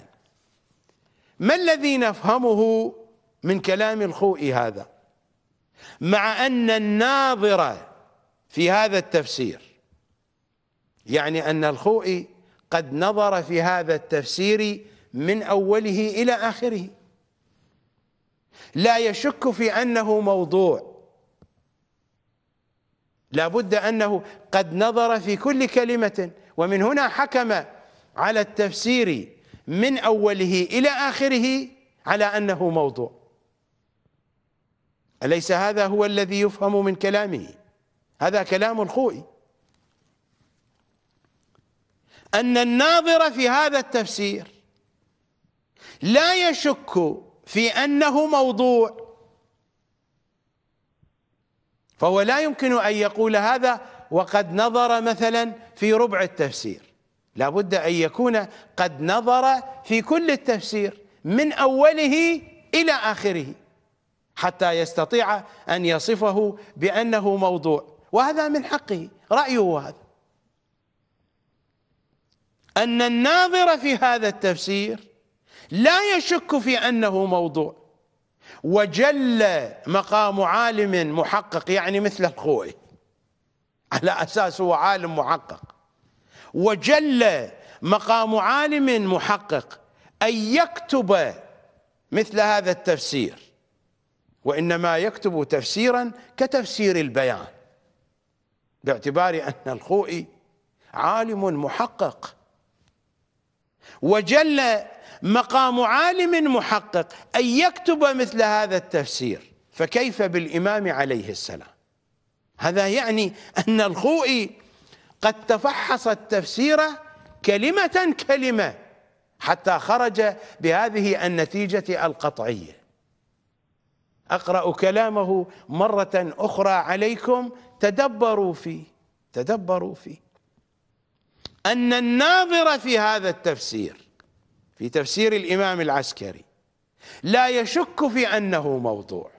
ما الذي نفهمه من كلام الخوئي هذا مع أن الناظر في هذا التفسير يعني أن الخوئي قد نظر في هذا التفسير من أوله إلى آخره لا يشك في أنه موضوع لا بد أنه قد نظر في كل كلمة ومن هنا حكم على التفسير من أوله إلى آخره على أنه موضوع أليس هذا هو الذي يفهم من كلامه هذا كلام الخوئي أن الناظر في هذا التفسير لا يشك في أنه موضوع فهو لا يمكن أن يقول هذا وقد نظر مثلا في ربع التفسير لابد أن يكون قد نظر في كل التفسير من أوله إلى آخره حتى يستطيع أن يصفه بأنه موضوع وهذا من حقه رأيه هذا أن الناظر في هذا التفسير لا يشك في أنه موضوع وجل مقام عالم محقق يعني مثل الخوي على أساس هو عالم محقق وجل مقام عالم محقق أن يكتب مثل هذا التفسير وإنما يكتب تفسيرا كتفسير البيان باعتبار أن الخوئي عالم محقق وجل مقام عالم محقق أن يكتب مثل هذا التفسير فكيف بالإمام عليه السلام هذا يعني أن الخوئي قد تفحص التفسير كلمة كلمة حتى خرج بهذه النتيجة القطعية أقرأ كلامه مرة أخرى عليكم تدبروا فيه تدبروا فيه أن الناظر في هذا التفسير في تفسير الإمام العسكري لا يشك في أنه موضوع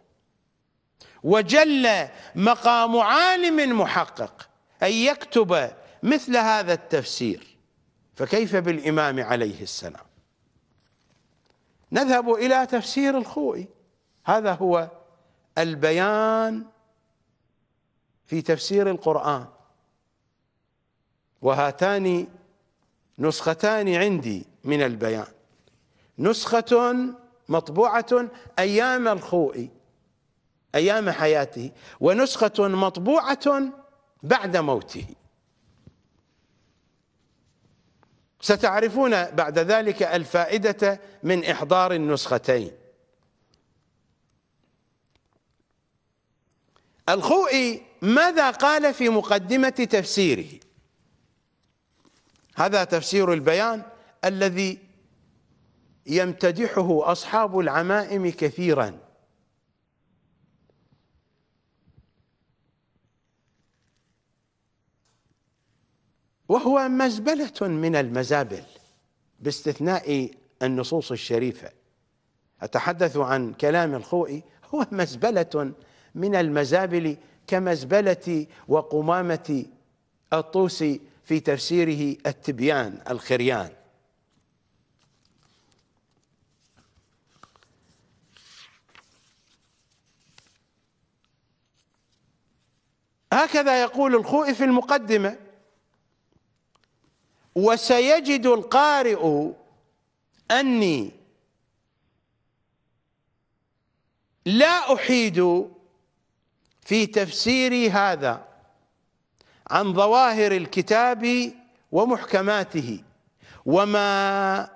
وجل مقام عالم محقق أن يكتب مثل هذا التفسير فكيف بالإمام عليه السلام نذهب إلى تفسير الخوئي هذا هو البيان في تفسير القرآن وهاتان نسختان عندي من البيان نسخة مطبوعة أيام الخوئي أيام حياته ونسخة مطبوعة بعد موته ستعرفون بعد ذلك الفائدة من إحضار النسختين الخوئي ماذا قال في مقدمة تفسيره هذا تفسير البيان الذي يمتدحه أصحاب العمائم كثيراً وهو مزبلة من المزابل باستثناء النصوص الشريفة أتحدث عن كلام الخوئي هو مزبلة من المزابل كمزبلة وقمامة الطوسي في تفسيره التبيان الخريان هكذا يقول الخوئي في المقدمه وسيجد القارئ أني لا أحيد في تفسيري هذا عن ظواهر الكتاب ومحكماته وما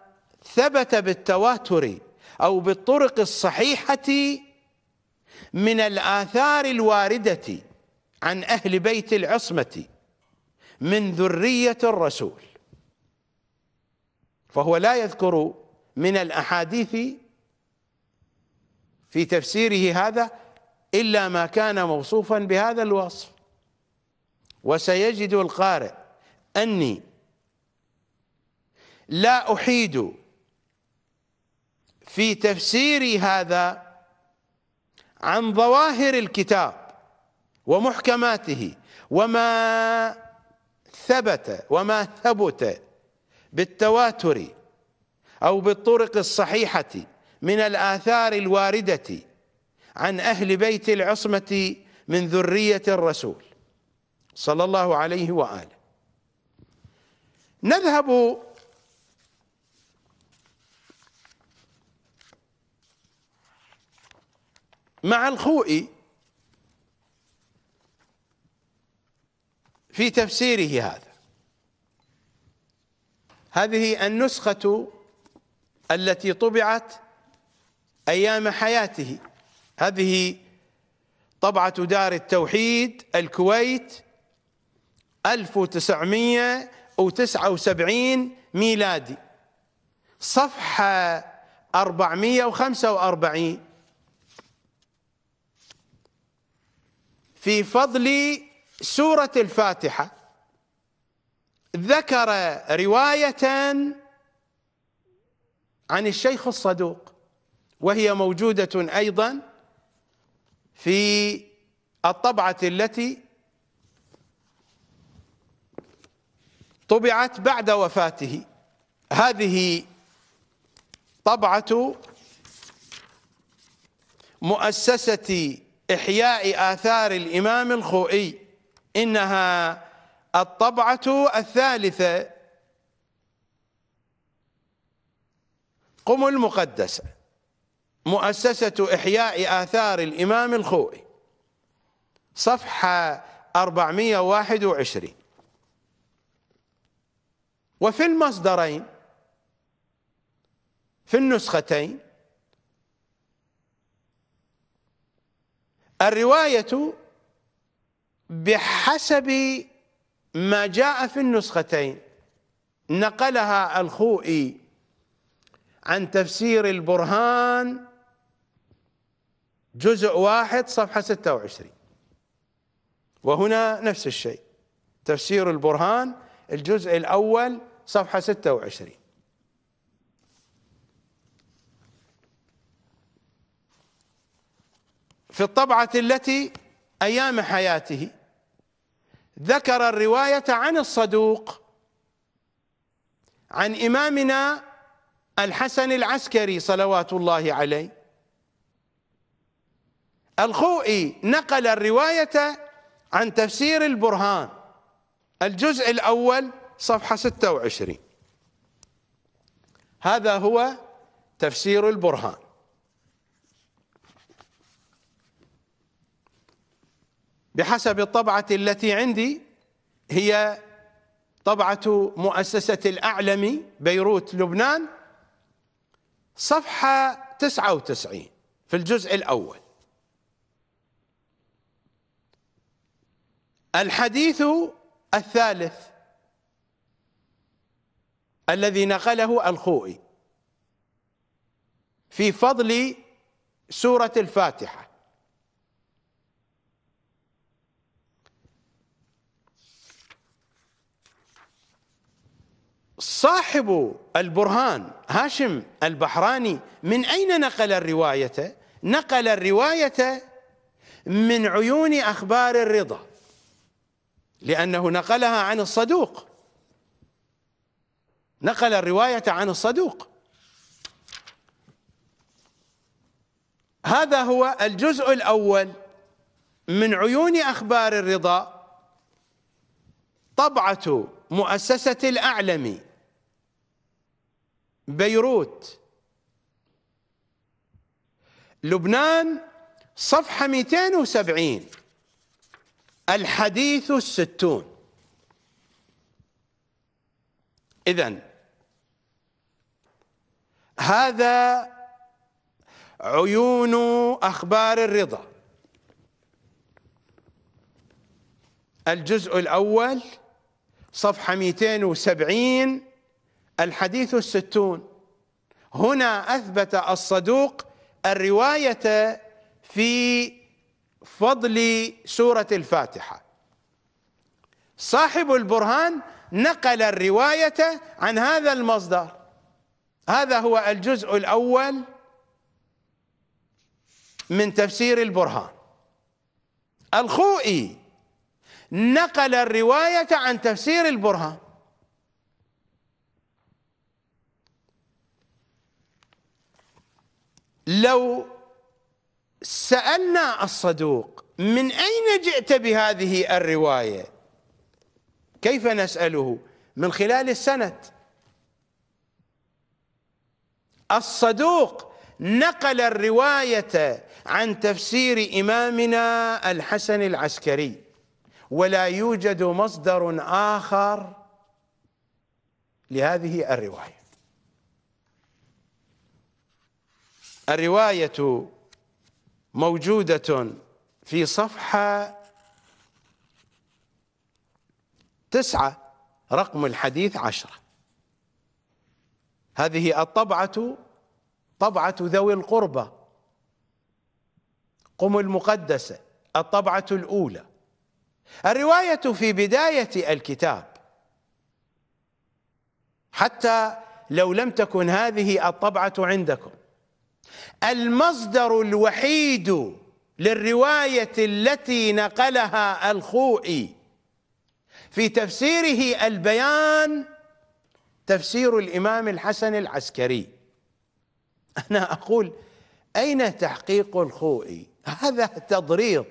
ثبت بالتواتر أو بالطرق الصحيحة من الآثار الواردة عن أهل بيت العصمة من ذرية الرسول فهو لا يذكر من الاحاديث في تفسيره هذا الا ما كان موصوفا بهذا الوصف وسيجد القارئ اني لا احيد في تفسيري هذا عن ظواهر الكتاب ومحكماته وما ثبت وما ثبت بالتواتر أو بالطرق الصحيحة من الآثار الواردة عن أهل بيت العصمة من ذرية الرسول صلى الله عليه وآله نذهب مع الخوئي في تفسيره هذا هذه النسخة التي طبعت أيام حياته هذه طبعة دار التوحيد الكويت 1979 ميلادي صفحة 445 في فضل سورة الفاتحة ذكر رواية عن الشيخ الصدوق وهي موجودة أيضا في الطبعة التي طبعت بعد وفاته هذه طبعة مؤسسة إحياء آثار الإمام الخوئي إنها الطبعة الثالثة قم المقدسة مؤسسة إحياء آثار الإمام الخوئي صفحة 421 وفي المصدرين في النسختين الرواية بحسب ما جاء في النسختين نقلها الخوئي عن تفسير البرهان جزء واحد صفحة 26 وهنا نفس الشيء تفسير البرهان الجزء الأول صفحة 26 في الطبعة التي أيام حياته ذكر الرواية عن الصدوق عن إمامنا الحسن العسكري صلوات الله عليه الخوئي نقل الرواية عن تفسير البرهان الجزء الأول صفحة 26 هذا هو تفسير البرهان بحسب الطبعة التي عندي هي طبعة مؤسسة الاعلم بيروت لبنان صفحة 99 في الجزء الأول الحديث الثالث الذي نقله الخوئي في فضل سورة الفاتحة صاحب البرهان هاشم البحراني من أين نقل الرواية نقل الرواية من عيون أخبار الرضا لأنه نقلها عن الصدوق نقل الرواية عن الصدوق هذا هو الجزء الأول من عيون أخبار الرضا طبعة مؤسسة الأعلمي بيروت لبنان صفحة 270 الحديث الستون إذا هذا عيون أخبار الرضا الجزء الأول صفحة 270 الحديث الستون هنا أثبت الصدوق الرواية في فضل سورة الفاتحة صاحب البرهان نقل الرواية عن هذا المصدر هذا هو الجزء الأول من تفسير البرهان الخوئي نقل الرواية عن تفسير البرهان لو سألنا الصدوق من أين جئت بهذه الرواية كيف نسأله من خلال السند الصدوق نقل الرواية عن تفسير إمامنا الحسن العسكري ولا يوجد مصدر آخر لهذه الرواية الرواية موجودة في صفحة تسعة رقم الحديث عشرة هذه الطبعة طبعة ذوي القربى قم المقدسة الطبعة الأولى الرواية في بداية الكتاب حتى لو لم تكن هذه الطبعة عندكم المصدر الوحيد للرواية التي نقلها الخوئي في تفسيره البيان تفسير الإمام الحسن العسكري أنا أقول أين تحقيق الخوئي هذا تضريط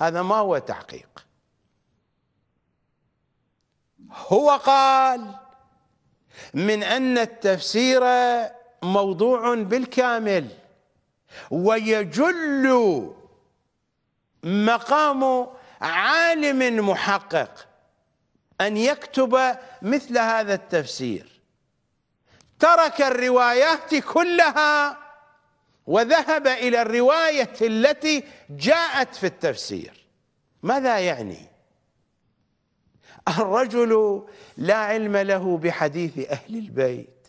هذا ما هو تحقيق هو قال من أن التفسير موضوع بالكامل ويجل مقام عالم محقق أن يكتب مثل هذا التفسير ترك الروايات كلها وذهب إلى الرواية التي جاءت في التفسير ماذا يعني؟ الرجل لا علم له بحديث أهل البيت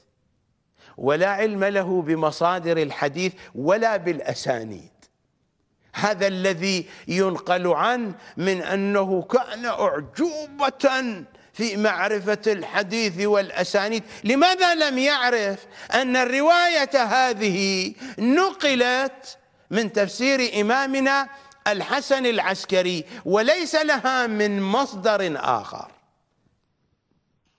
ولا علم له بمصادر الحديث ولا بالأسانيد هذا الذي ينقل عنه من أنه كان أعجوبة في معرفة الحديث والأسانيد لماذا لم يعرف أن الرواية هذه نقلت من تفسير إمامنا الحسن العسكري وليس لها من مصدر آخر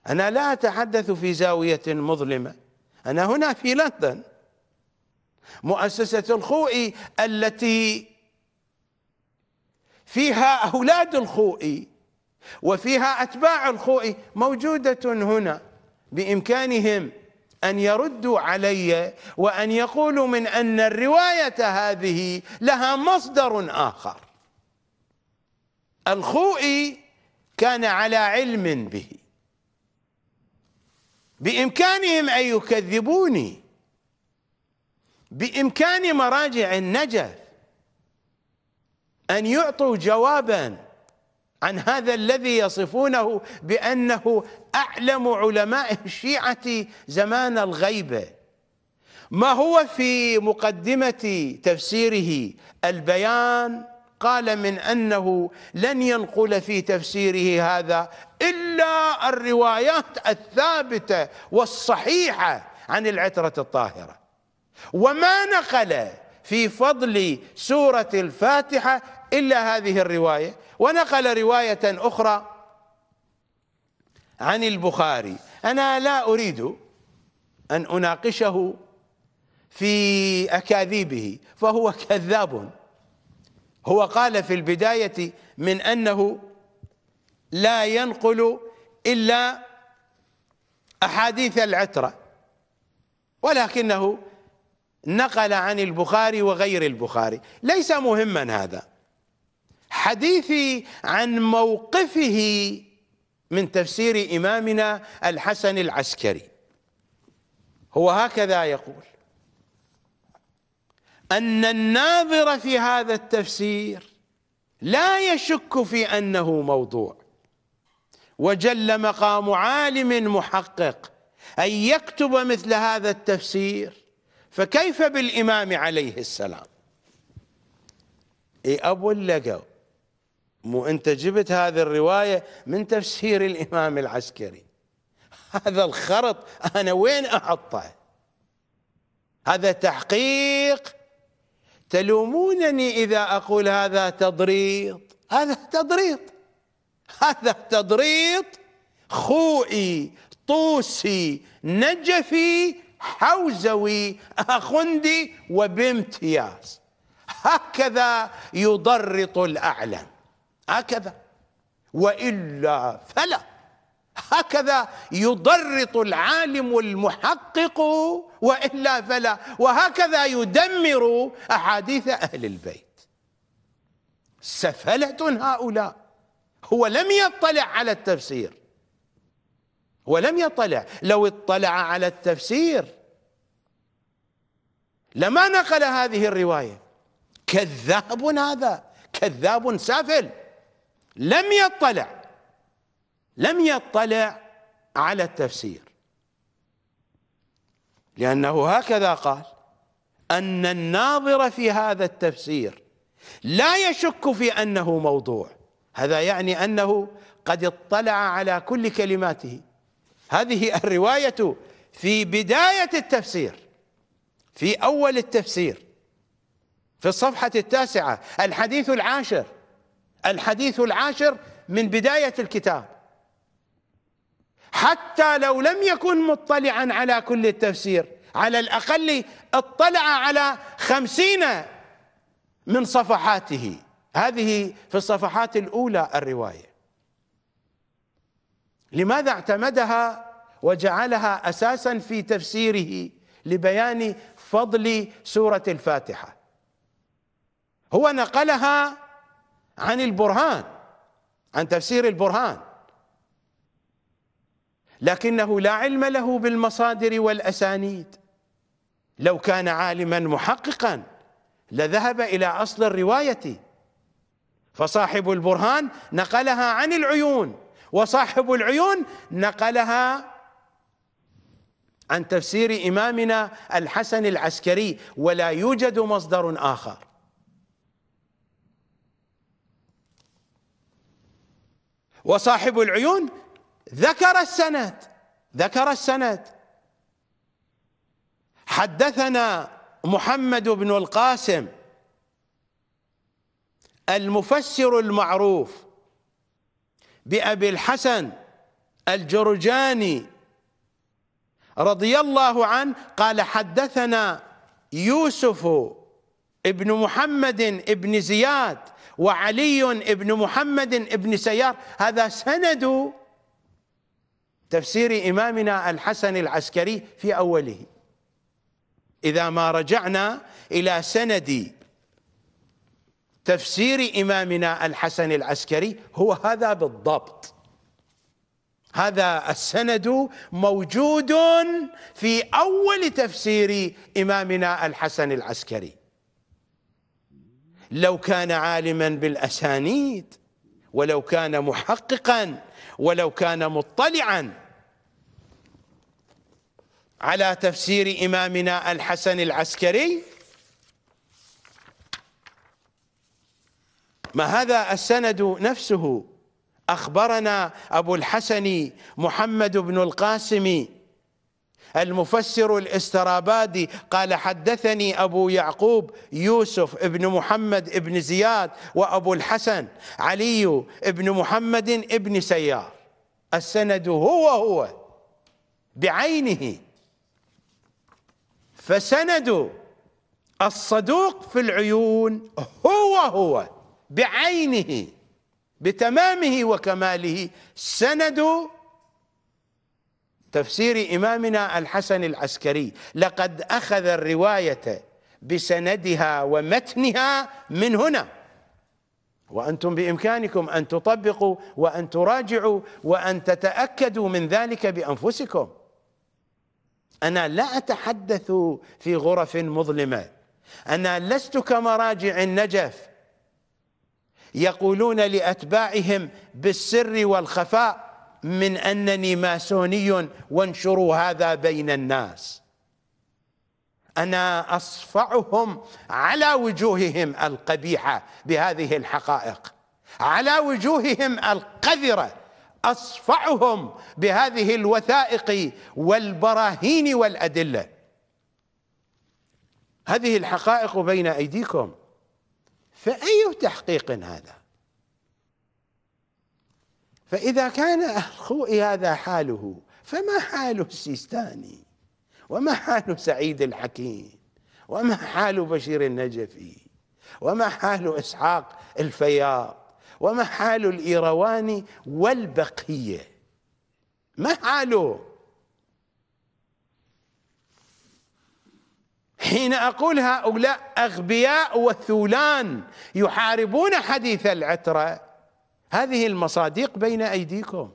أنا لا أتحدث في زاوية مظلمة أنا هنا في لندن مؤسسة الخوئي التي فيها أولاد الخوئي وفيها أتباع الخوئي موجودة هنا بإمكانهم أن يردوا علي وأن يقولوا من أن الرواية هذه لها مصدر آخر الخوئي كان على علم به بإمكانهم أن يكذبوني بإمكان مراجع النجف أن يعطوا جوابا عن هذا الذي يصفونه بأنه أعلم علماء الشيعة زمان الغيبة ما هو في مقدمة تفسيره البيان قال من انه لن ينقل في تفسيره هذا الا الروايات الثابته والصحيحه عن العتره الطاهره وما نقل في فضل سوره الفاتحه الا هذه الروايه ونقل روايه اخرى عن البخاري انا لا اريد ان اناقشه في اكاذيبه فهو كذاب هو قال في البداية من أنه لا ينقل إلا أحاديث العترة ولكنه نقل عن البخاري وغير البخاري ليس مهما هذا حديثي عن موقفه من تفسير إمامنا الحسن العسكري هو هكذا يقول أن الناظر في هذا التفسير لا يشك في أنه موضوع وجل مقام عالم محقق أن يكتب مثل هذا التفسير فكيف بالإمام عليه السلام اي أبو اللقوا مو أنت جبت هذه الرواية من تفسير الإمام العسكري هذا الخرط أنا وين أحطه هذا تحقيق تلومونني إذا أقول هذا تضريط هذا تضريط هذا تضريط خوئي طوسي نجفي حوزوي أخندي وبامتياز هكذا يضرط الأعلم هكذا وإلا فلا هكذا يضرط العالم المحقق والا فلا وهكذا يدمر احاديث اهل البيت سفله هؤلاء هو لم يطلع على التفسير ولم يطلع لو اطلع على التفسير لما نقل هذه الروايه كذاب هذا كذاب سافل لم يطلع لم يطلع على التفسير لأنه هكذا قال أن الناظر في هذا التفسير لا يشك في أنه موضوع هذا يعني أنه قد اطلع على كل كلماته هذه الرواية في بداية التفسير في أول التفسير في الصفحة التاسعة الحديث العاشر الحديث العاشر من بداية الكتاب حتى لو لم يكن مطلعا على كل التفسير على الأقل اطلع على خمسين من صفحاته هذه في الصفحات الأولى الرواية لماذا اعتمدها وجعلها أساسا في تفسيره لبيان فضل سورة الفاتحة هو نقلها عن البرهان عن تفسير البرهان لكنه لا علم له بالمصادر والأسانيد لو كان عالما محققا لذهب إلى أصل الرواية فصاحب البرهان نقلها عن العيون وصاحب العيون نقلها عن تفسير إمامنا الحسن العسكري ولا يوجد مصدر آخر وصاحب العيون ذكر السند ذكر السند حدثنا محمد بن القاسم المفسر المعروف بأبي الحسن الجرجاني رضي الله عنه قال حدثنا يوسف ابن محمد ابن زياد وعلي ابن محمد ابن سيار هذا سند تفسير إمامنا الحسن العسكري في أوله إذا ما رجعنا إلى سند تفسير إمامنا الحسن العسكري هو هذا بالضبط هذا السند موجود في أول تفسير إمامنا الحسن العسكري لو كان عالما بالأسانيد ولو كان محققا ولو كان مطلعا على تفسير إمامنا الحسن العسكري ما هذا السند نفسه أخبرنا أبو الحسن محمد بن القاسم المفسر الاسترابادي قال حدثني أبو يعقوب يوسف ابن محمد ابن زياد وأبو الحسن علي ابن محمد ابن سيار السند هو هو بعينه فسند الصدوق في العيون هو هو بعينه بتمامه وكماله سند تفسير إمامنا الحسن العسكري لقد أخذ الرواية بسندها ومتنها من هنا وأنتم بإمكانكم أن تطبقوا وأن تراجعوا وأن تتأكدوا من ذلك بأنفسكم أنا لا أتحدث في غرف مظلمة أنا لست كمراجع النجف يقولون لأتباعهم بالسر والخفاء من أنني ماسوني وانشروا هذا بين الناس أنا أصفعهم على وجوههم القبيحة بهذه الحقائق على وجوههم القذره اصفعهم بهذه الوثائق والبراهين والادله هذه الحقائق بين ايديكم فاي تحقيق هذا فاذا كان الخوئي هذا حاله فما حال السيستاني وما حال سعيد الحكيم وما حال بشير النجفي وما حال اسحاق الفياض وما حال الإيروان والبقية ما حاله حين أقول هؤلاء أغبياء وثولان يحاربون حديث العترة هذه المصادق بين أيديكم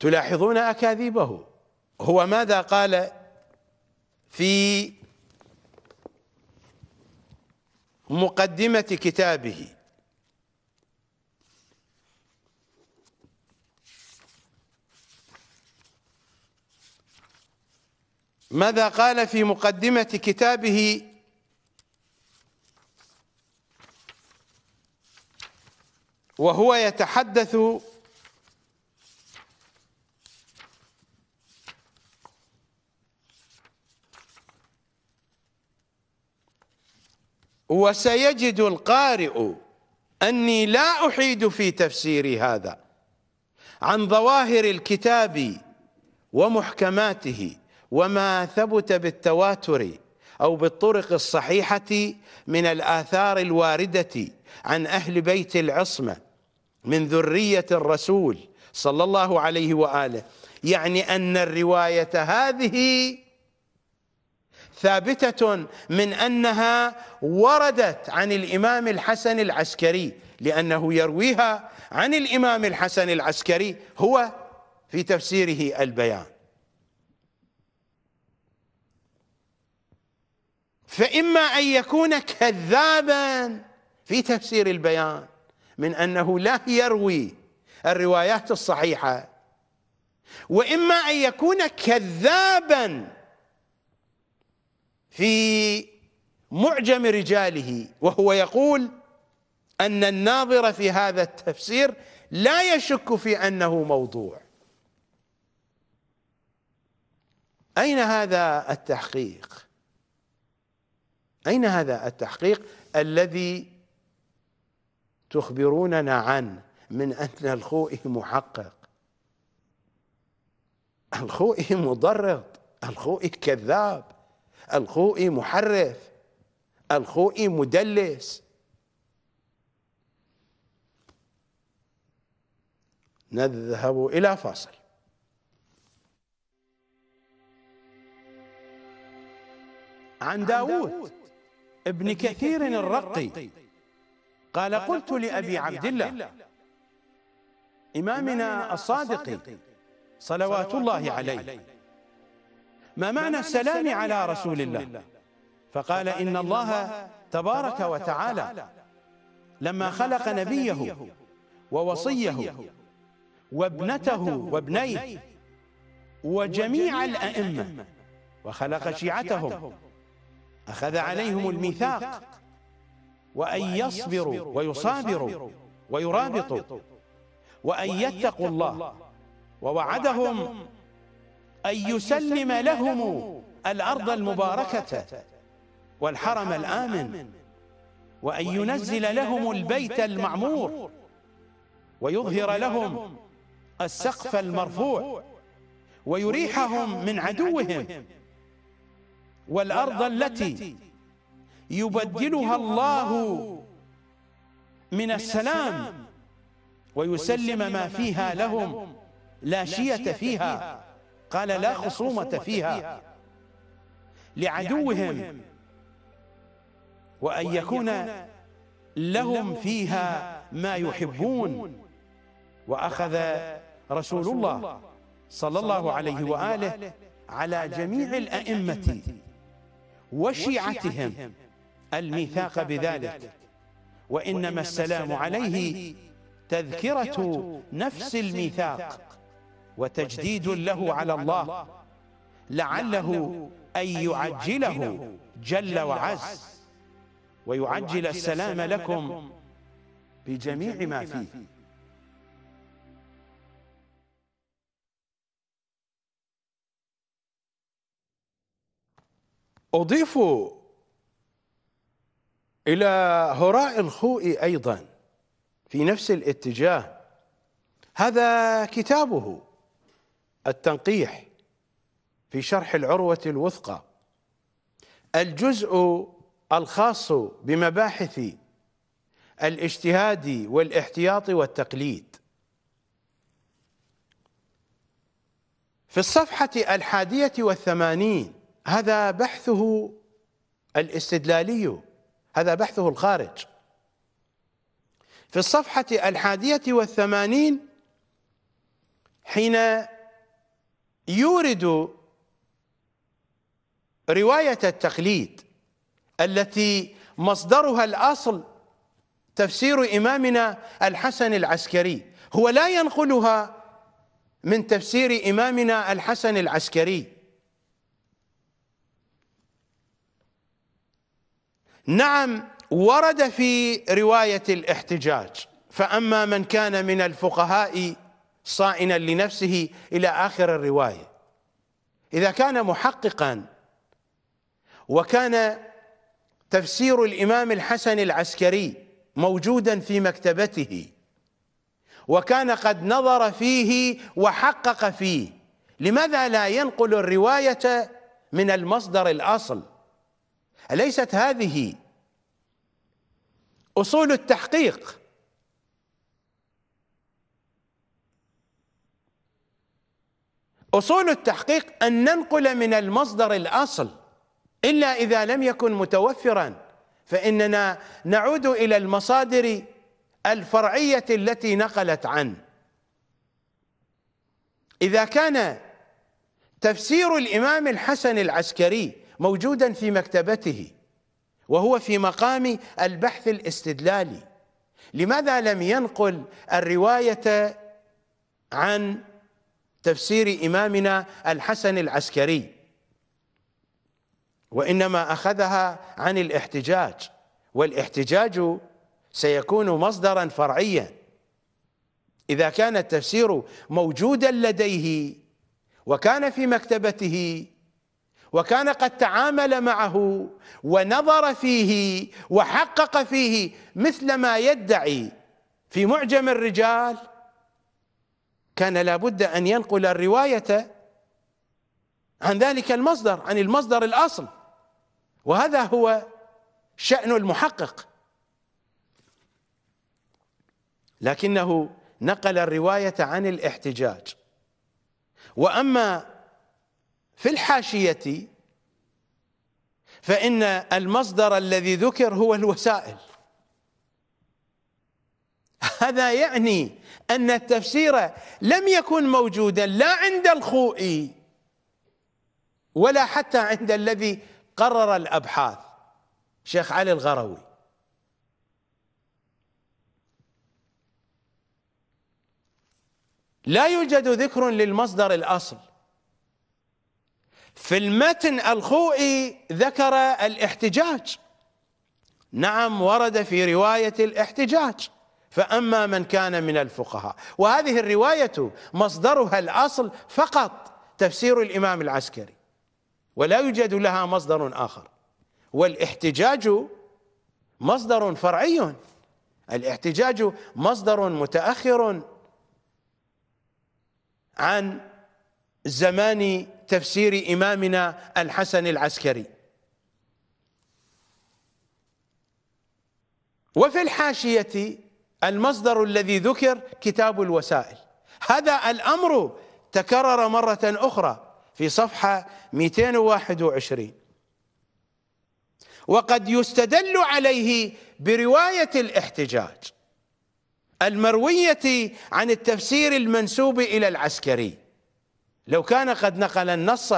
تلاحظون أكاذيبه هو ماذا قال في مقدمة كتابه ماذا قال في مقدمة كتابه وهو يتحدث وسيجد القارئ أني لا أحيد في تفسير هذا عن ظواهر الكتاب ومحكماته وما ثبت بالتواتر أو بالطرق الصحيحة من الآثار الواردة عن أهل بيت العصمة من ذرية الرسول صلى الله عليه وآله يعني أن الرواية هذه ثابتة من أنها وردت عن الإمام الحسن العسكري لأنه يرويها عن الإمام الحسن العسكري هو في تفسيره البيان فإما أن يكون كذابا في تفسير البيان من أنه لا يروي الروايات الصحيحة وإما أن يكون كذابا في معجم رجاله وهو يقول أن الناظر في هذا التفسير لا يشك في أنه موضوع أين هذا التحقيق أين هذا التحقيق الذي تخبروننا عنه من أن الخوئي محقق الخوئي مضرط الخوئي كذاب الخوئي محرف الخوئي مدلس نذهب إلى فاصل عن داوود ابن كثير الرقي قال قلت لأبي عبد الله إمامنا الصادق صلوات الله عليه ما معنى السلام على رسول الله فقال إن الله تبارك وتعالى لما خلق نبيه ووصيه وابنته وابنيه وجميع الأئمة وخلق شيعتهم أخذ عليهم الميثاق وأن يصبروا ويصابروا ويرابطوا وأن يتقوا الله ووعدهم أن يسلم لهم الأرض المباركة والحرم الآمن وأن ينزل لهم البيت المعمور ويظهر لهم السقف المرفوع ويريحهم من عدوهم والأرض التي يبدلها الله من السلام ويسلم ما فيها لهم لا شية فيها قال لا خصومة فيها لعدوهم وأن يكون لهم فيها ما يحبون وأخذ رسول الله صلى الله عليه وآله على جميع الأئمة وشيعتهم الميثاق بذلك وإنما السلام عليه تذكرة نفس الميثاق وتجديد له على الله لعله أن يعجله جل وعز ويعجل السلام لكم بجميع ما فيه أضيف إلى هراء الخوئي أيضا في نفس الاتجاه هذا كتابه التنقيح في شرح العروة الوثقى الجزء الخاص بمباحث الاجتهاد والاحتياط والتقليد في الصفحة الحادية والثمانين هذا بحثه الاستدلالي هذا بحثه الخارج في الصفحة الحادية والثمانين حين يورد رواية التقليد التي مصدرها الأصل تفسير إمامنا الحسن العسكري هو لا ينقلها من تفسير إمامنا الحسن العسكري نعم ورد في رواية الاحتجاج فأما من كان من الفقهاء صائنا لنفسه إلى آخر الرواية إذا كان محققا وكان تفسير الإمام الحسن العسكري موجودا في مكتبته وكان قد نظر فيه وحقق فيه لماذا لا ينقل الرواية من المصدر الأصل أليست هذه أصول التحقيق أصول التحقيق أن ننقل من المصدر الأصل إلا إذا لم يكن متوفرا فإننا نعود إلى المصادر الفرعية التي نقلت عنه إذا كان تفسير الإمام الحسن العسكري موجودا في مكتبته وهو في مقام البحث الاستدلالي لماذا لم ينقل الرواية عن تفسير إمامنا الحسن العسكري وإنما أخذها عن الاحتجاج والاحتجاج سيكون مصدرا فرعيا إذا كان التفسير موجودا لديه وكان في مكتبته وكان قد تعامل معه ونظر فيه وحقق فيه مثل ما يدعي في معجم الرجال كان لابد أن ينقل الرواية عن ذلك المصدر عن المصدر الأصل وهذا هو شأن المحقق لكنه نقل الرواية عن الاحتجاج وأما في الحاشية فإن المصدر الذي ذكر هو الوسائل هذا يعني أن التفسير لم يكن موجودا لا عند الخوئي ولا حتى عند الذي قرر الأبحاث شيخ علي الغروي لا يوجد ذكر للمصدر الأصل في المتن الخوئي ذكر الاحتجاج نعم ورد في رواية الاحتجاج فأما من كان من الفقهاء وهذه الرواية مصدرها الأصل فقط تفسير الإمام العسكري ولا يوجد لها مصدر آخر والاحتجاج مصدر فرعي الاحتجاج مصدر متأخر عن زمان تفسير إمامنا الحسن العسكري وفي الحاشية المصدر الذي ذكر كتاب الوسائل هذا الأمر تكرر مرة أخرى في صفحة 221 وقد يستدل عليه برواية الاحتجاج المروية عن التفسير المنسوب إلى العسكري لو كان قد نقل النص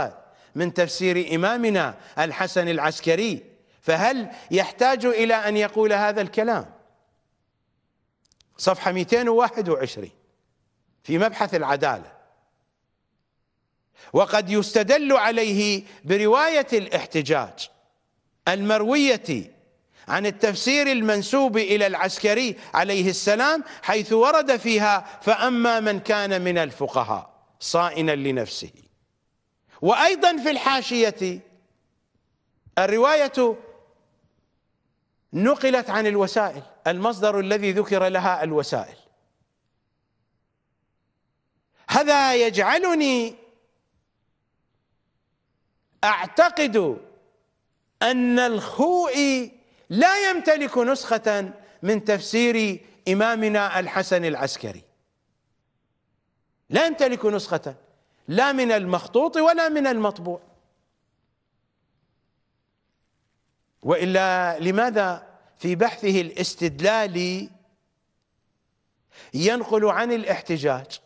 من تفسير إمامنا الحسن العسكري فهل يحتاج إلى أن يقول هذا الكلام صفحة 221 في مبحث العدالة وقد يستدل عليه برواية الاحتجاج المروية عن التفسير المنسوب إلى العسكري عليه السلام حيث ورد فيها فأما من كان من الفقهاء صائنا لنفسه وأيضا في الحاشية الرواية نقلت عن الوسائل المصدر الذي ذكر لها الوسائل هذا يجعلني اعتقد ان الخوئي لا يمتلك نسخه من تفسير امامنا الحسن العسكري لا يمتلك نسخه لا من المخطوط ولا من المطبوع والا لماذا في بحثه الاستدلالي ينقل عن الاحتجاج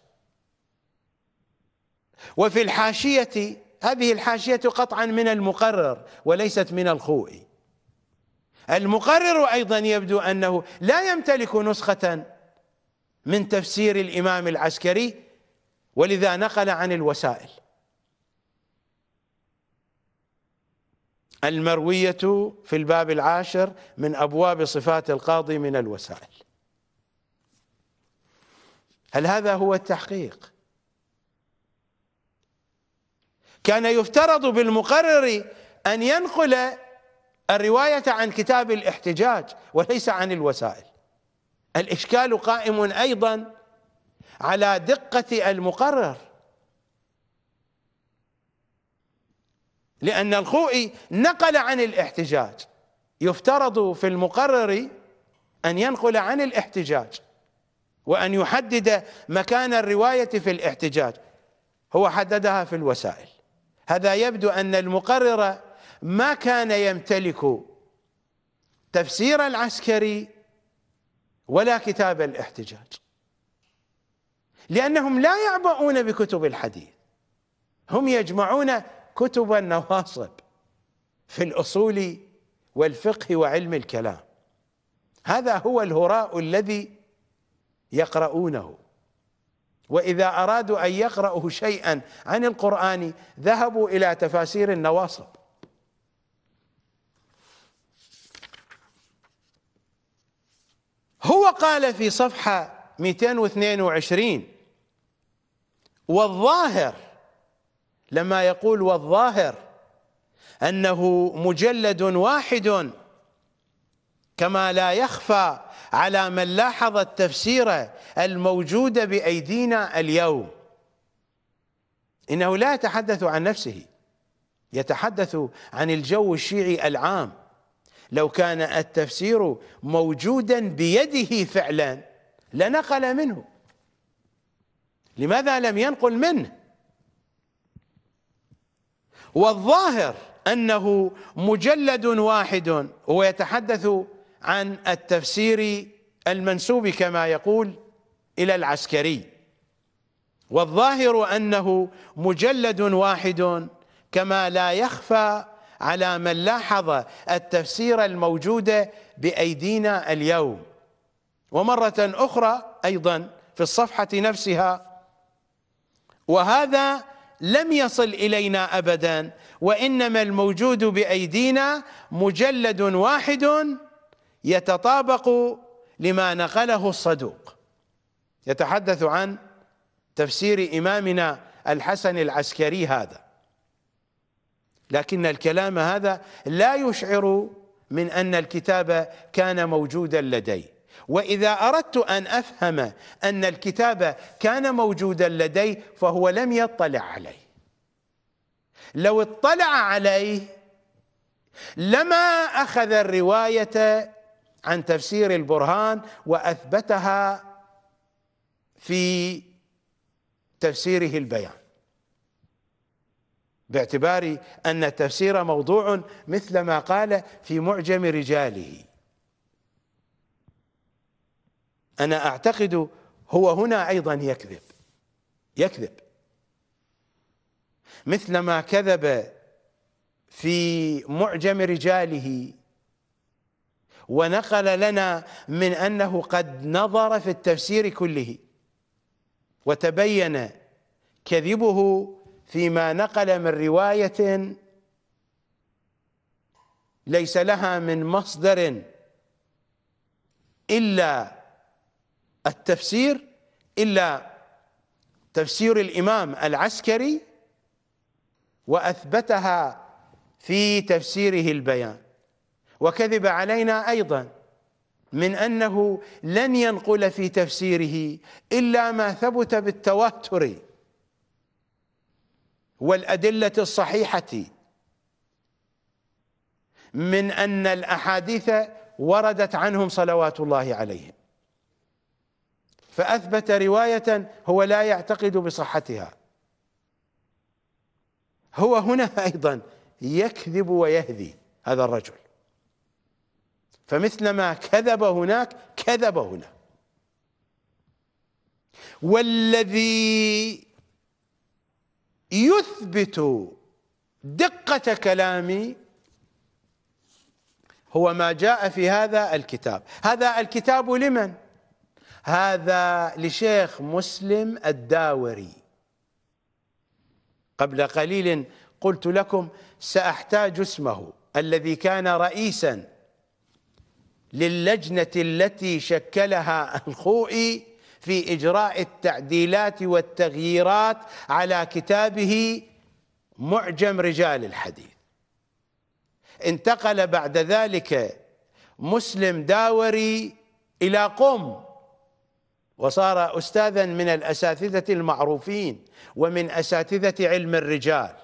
وفي الحاشية هذه الحاشية قطعا من المقرر وليست من الخوئي المقرر أيضا يبدو أنه لا يمتلك نسخة من تفسير الإمام العسكري ولذا نقل عن الوسائل المروية في الباب العاشر من أبواب صفات القاضي من الوسائل هل هذا هو التحقيق كان يفترض بالمقرر أن ينقل الرواية عن كتاب الاحتجاج وليس عن الوسائل الإشكال قائم أيضا على دقة المقرر لأن الخوئي نقل عن الاحتجاج يفترض في المقرر أن ينقل عن الاحتجاج وأن يحدد مكان الرواية في الاحتجاج هو حددها في الوسائل هذا يبدو أن المقرر ما كان يمتلك تفسير العسكري ولا كتاب الاحتجاج لأنهم لا يعبؤون بكتب الحديث هم يجمعون كتب النواصب في الأصول والفقه وعلم الكلام هذا هو الهراء الذي يقرؤونه وإذا أرادوا أن يقرأوا شيئا عن القرآن ذهبوا إلى تفاسير النواصب هو قال في صفحة 222 والظاهر لما يقول والظاهر أنه مجلد واحد كما لا يخفى على من لاحظ التفسير الموجود بأيدينا اليوم إنه لا يتحدث عن نفسه يتحدث عن الجو الشيعي العام لو كان التفسير موجودا بيده فعلا لنقل منه لماذا لم ينقل منه والظاهر أنه مجلد واحد هو يتحدث عن التفسير المنسوب كما يقول إلى العسكري والظاهر أنه مجلد واحد كما لا يخفى على من لاحظ التفسير الموجود بأيدينا اليوم ومرة أخرى أيضا في الصفحة نفسها وهذا لم يصل إلينا أبدا وإنما الموجود بأيدينا مجلد واحد يتطابق لما نقله الصدوق يتحدث عن تفسير إمامنا الحسن العسكري هذا لكن الكلام هذا لا يشعر من أن الكتاب كان موجودا لديه واذا اردت ان افهم ان الكتاب كان موجودا لديه فهو لم يطلع عليه لو اطلع عليه لما اخذ الروايه عن تفسير البرهان واثبتها في تفسيره البيان باعتبار ان التفسير موضوع مثل ما قال في معجم رجاله أنا أعتقد هو هنا أيضا يكذب يكذب مثلما كذب في معجم رجاله ونقل لنا من أنه قد نظر في التفسير كله وتبين كذبه فيما نقل من رواية ليس لها من مصدر إلا التفسير إلا تفسير الإمام العسكري وأثبتها في تفسيره البيان وكذب علينا أيضا من أنه لن ينقل في تفسيره إلا ما ثبت بالتواتر والأدلة الصحيحة من أن الأحاديث وردت عنهم صلوات الله عليهم فأثبت رواية هو لا يعتقد بصحتها هو هنا أيضا يكذب ويهذي هذا الرجل فمثلما كذب هناك كذب هنا والذي يثبت دقة كلامي هو ما جاء في هذا الكتاب هذا الكتاب لمن؟ هذا لشيخ مسلم الداوري قبل قليل قلت لكم سأحتاج اسمه الذي كان رئيسا للجنة التي شكلها الخوئي في إجراء التعديلات والتغييرات على كتابه معجم رجال الحديث انتقل بعد ذلك مسلم داوري إلى قم وصار أستاذا من الأساتذة المعروفين ومن أساتذة علم الرجال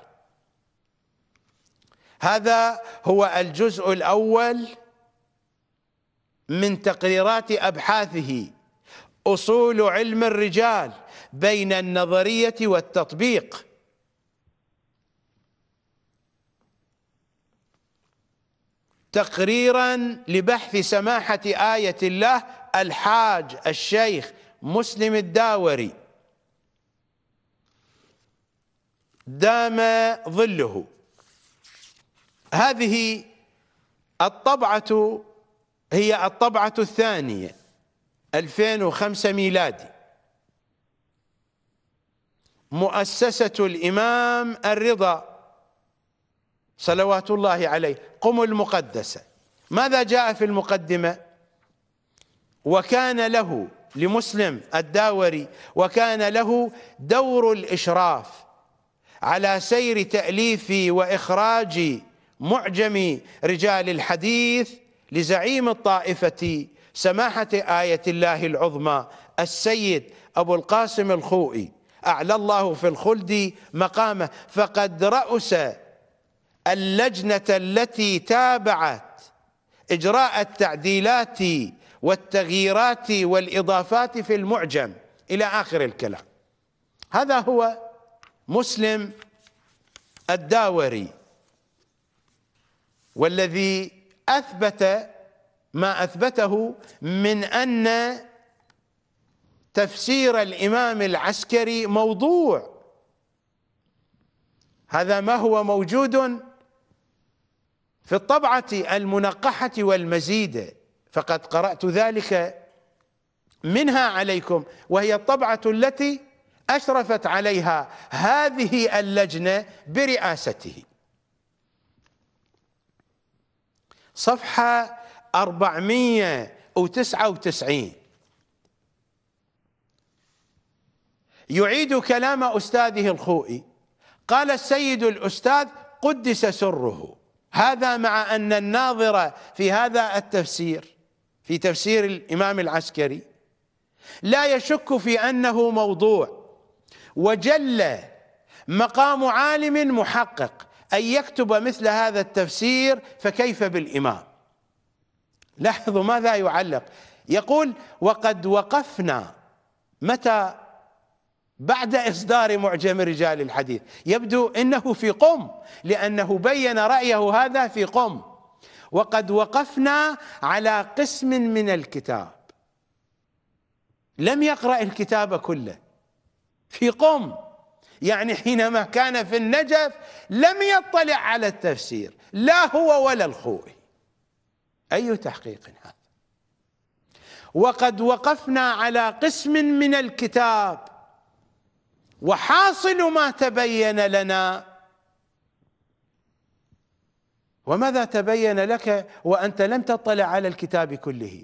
هذا هو الجزء الأول من تقريرات أبحاثه أصول علم الرجال بين النظرية والتطبيق تقريرا لبحث سماحة آية الله الحاج الشيخ مسلم الداوري دام ظله هذه الطبعة هي الطبعة الثانية 2005 ميلادي مؤسسة الإمام الرضا صلوات الله عليه قم المقدسة ماذا جاء في المقدمة وكان له لمسلم الداوري وكان له دور الإشراف على سير تأليف وإخراج معجم رجال الحديث لزعيم الطائفة سماحة آية الله العظمى السيد أبو القاسم الخوئي أعلى الله في الخلد مقامه فقد رأس اللجنة التي تابعت إجراء التعديلات والتغييرات والإضافات في المعجم إلى آخر الكلام هذا هو مسلم الداوري والذي أثبت ما أثبته من أن تفسير الإمام العسكري موضوع هذا ما هو موجود في الطبعة المنقحة والمزيده فقد قرأت ذلك منها عليكم وهي الطبعة التي أشرفت عليها هذه اللجنة برئاسته صفحة 499 يعيد كلام أستاذه الخوئي قال السيد الأستاذ قدس سره هذا مع أن الناظر في هذا التفسير في تفسير الامام العسكري لا يشك في انه موضوع وجل مقام عالم محقق ان يكتب مثل هذا التفسير فكيف بالامام لاحظوا ماذا يعلق يقول وقد وقفنا متى بعد إصدار معجم رجال الحديث يبدو أنه في قم لأنه بين رأيه هذا في قم وقد وقفنا على قسم من الكتاب لم يقرأ الكتاب كله في قم يعني حينما كان في النجف لم يطلع على التفسير لا هو ولا الخوئي أي تحقيق هذا وقد وقفنا على قسم من الكتاب وحاصل ما تبين لنا وماذا تبين لك وانت لم تطلع على الكتاب كله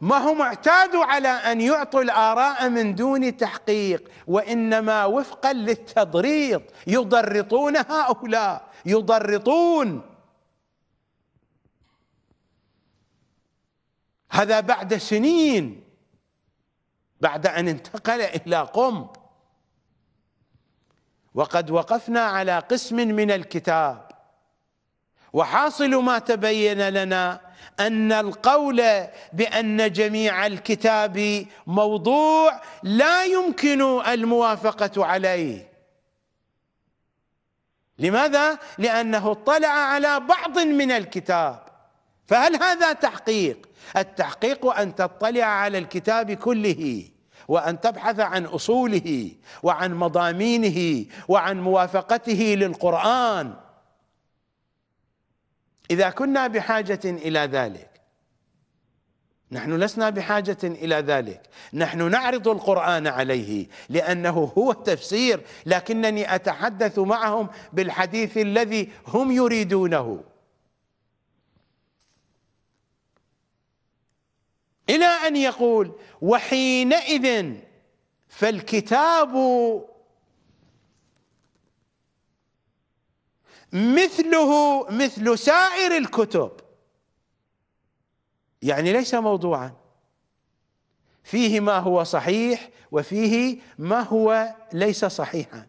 ما هم اعتادوا على ان يعطوا الاراء من دون تحقيق وانما وفقا للتضريط يضرطون هؤلاء يضرطون هذا بعد سنين بعد ان انتقل الى قم وقد وقفنا على قسم من الكتاب وحاصل ما تبين لنا ان القول بان جميع الكتاب موضوع لا يمكن الموافقه عليه لماذا لانه اطلع على بعض من الكتاب فهل هذا تحقيق التحقيق ان تطلع على الكتاب كله وان تبحث عن اصوله وعن مضامينه وعن موافقته للقران اذا كنا بحاجه الى ذلك نحن لسنا بحاجه الى ذلك نحن نعرض القران عليه لانه هو التفسير لكنني اتحدث معهم بالحديث الذي هم يريدونه إلى أن يقول وحينئذ فالكتاب مثله مثل سائر الكتب يعني ليس موضوعا فيه ما هو صحيح وفيه ما هو ليس صحيحا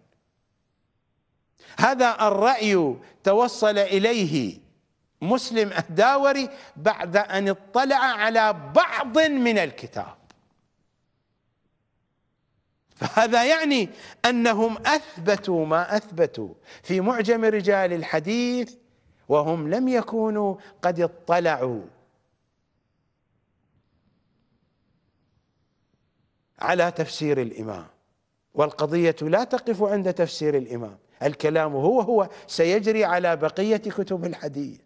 هذا الرأي توصل إليه مسلم الداوري بعد ان اطلع على بعض من الكتاب فهذا يعني انهم اثبتوا ما اثبتوا في معجم رجال الحديث وهم لم يكونوا قد اطلعوا على تفسير الامام والقضيه لا تقف عند تفسير الامام الكلام هو هو سيجري على بقيه كتب الحديث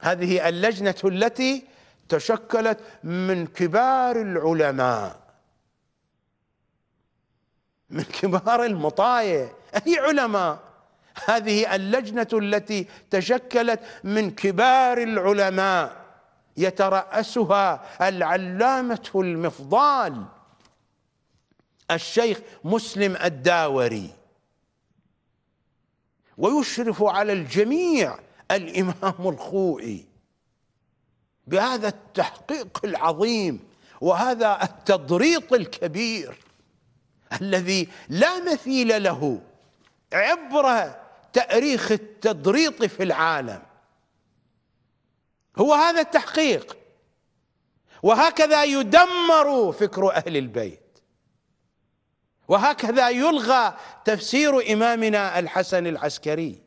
هذه اللجنة التي تشكلت من كبار العلماء من كبار المطايع أي علماء هذه اللجنة التي تشكلت من كبار العلماء يترأسها العلامة المفضال الشيخ مسلم الداوري ويشرف على الجميع الامام الخوئي بهذا التحقيق العظيم وهذا التضريط الكبير الذي لا مثيل له عبر تاريخ التضريط في العالم هو هذا التحقيق وهكذا يدمر فكر اهل البيت وهكذا يلغى تفسير امامنا الحسن العسكري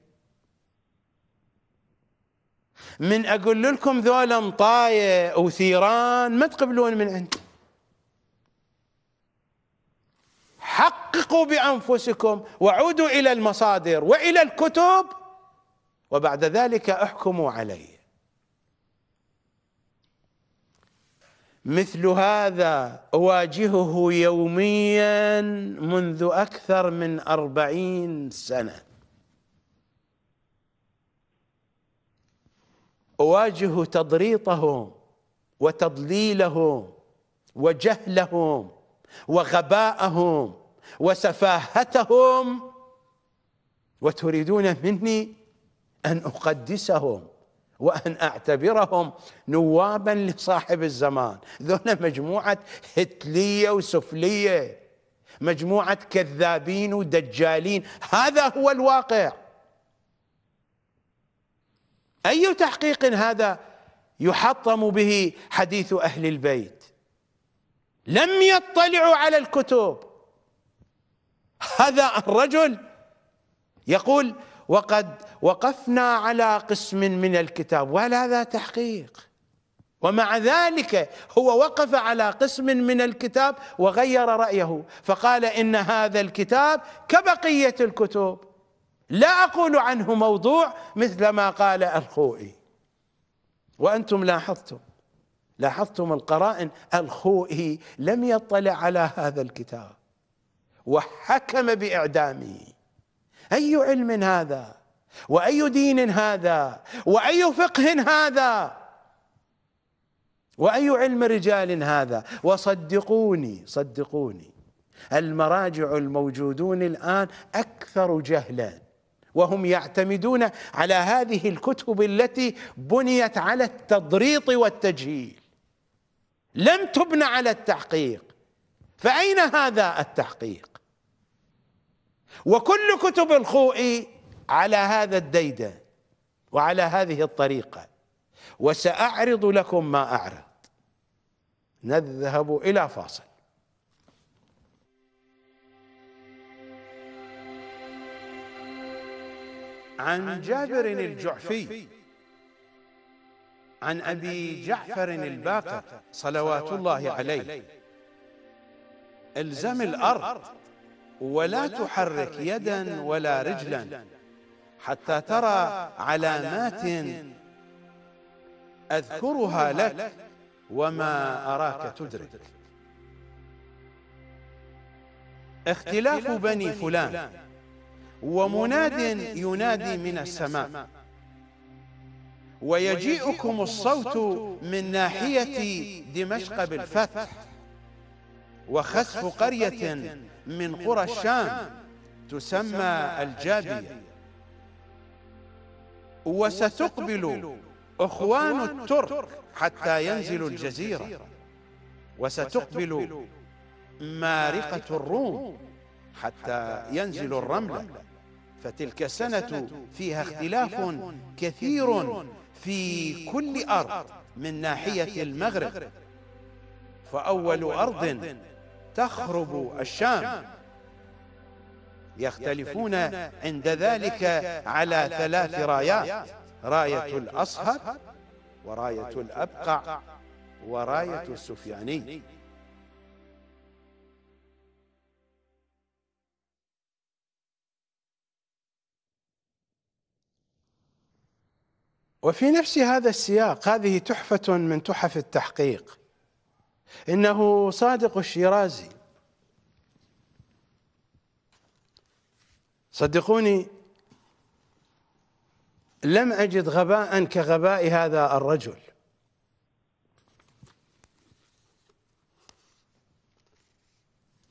من اقول لكم ذولا مطايه وثيران ما تقبلون من عندي حققوا بانفسكم وعودوا الى المصادر والى الكتب وبعد ذلك احكموا علي مثل هذا أواجهه يوميا منذ أكثر من أربعين سنة أواجه تضريطهم وتضليلهم وجهلهم وغباءهم وسفاهتهم وتريدون مني أن أقدسهم وأن أعتبرهم نوابا لصاحب الزمان ذولا مجموعة هتلية وسفلية مجموعة كذابين ودجالين هذا هو الواقع أي تحقيق هذا يحطم به حديث أهل البيت لم يطلعوا على الكتب هذا الرجل يقول وقد وقفنا على قسم من الكتاب وهل هذا تحقيق ومع ذلك هو وقف على قسم من الكتاب وغير رأيه فقال إن هذا الكتاب كبقية الكتب لا أقول عنه موضوع مثل ما قال الخوئي وأنتم لاحظتم لاحظتم القرائن الخوئي لم يطلع على هذا الكتاب وحكم بإعدامه أي علم هذا وأي دين هذا وأي فقه هذا وأي علم رجال هذا وصدقوني صدقوني المراجع الموجودون الآن أكثر جهلاً وهم يعتمدون على هذه الكتب التي بنيت على التضريط والتجهيل لم تبنى على التحقيق فأين هذا التحقيق وكل كتب الخوئي على هذا الديدن وعلى هذه الطريقة وسأعرض لكم ما أعرض نذهب إلى فاصل عن جابر الجعفي عن أبي جعفر الباقر صلوات الله عليه الزم الأرض ولا تحرك يدا ولا رجلا حتى ترى علامات أذكرها لك وما أراك تدرك اختلاف بني فلان ومناد ينادي من السماء ويجيئكم الصوت من ناحية دمشق بالفتح وخسف قرية من قرى الشام تسمى الجابية وستقبل أخوان الترك حتى ينزلوا الجزيرة وستقبل مارقة الروم حتى ينزلوا الرملة فتلك السنة فيها اختلاف كثير في كل أرض من ناحية المغرب فأول أرض تخرب الشام يختلفون عند ذلك على ثلاث رايات راية الأصهر وراية الأبقع وراية السفياني وفي نفس هذا السياق هذه تحفة من تحف التحقيق إنه صادق الشيرازي صدقوني لم أجد غباء كغباء هذا الرجل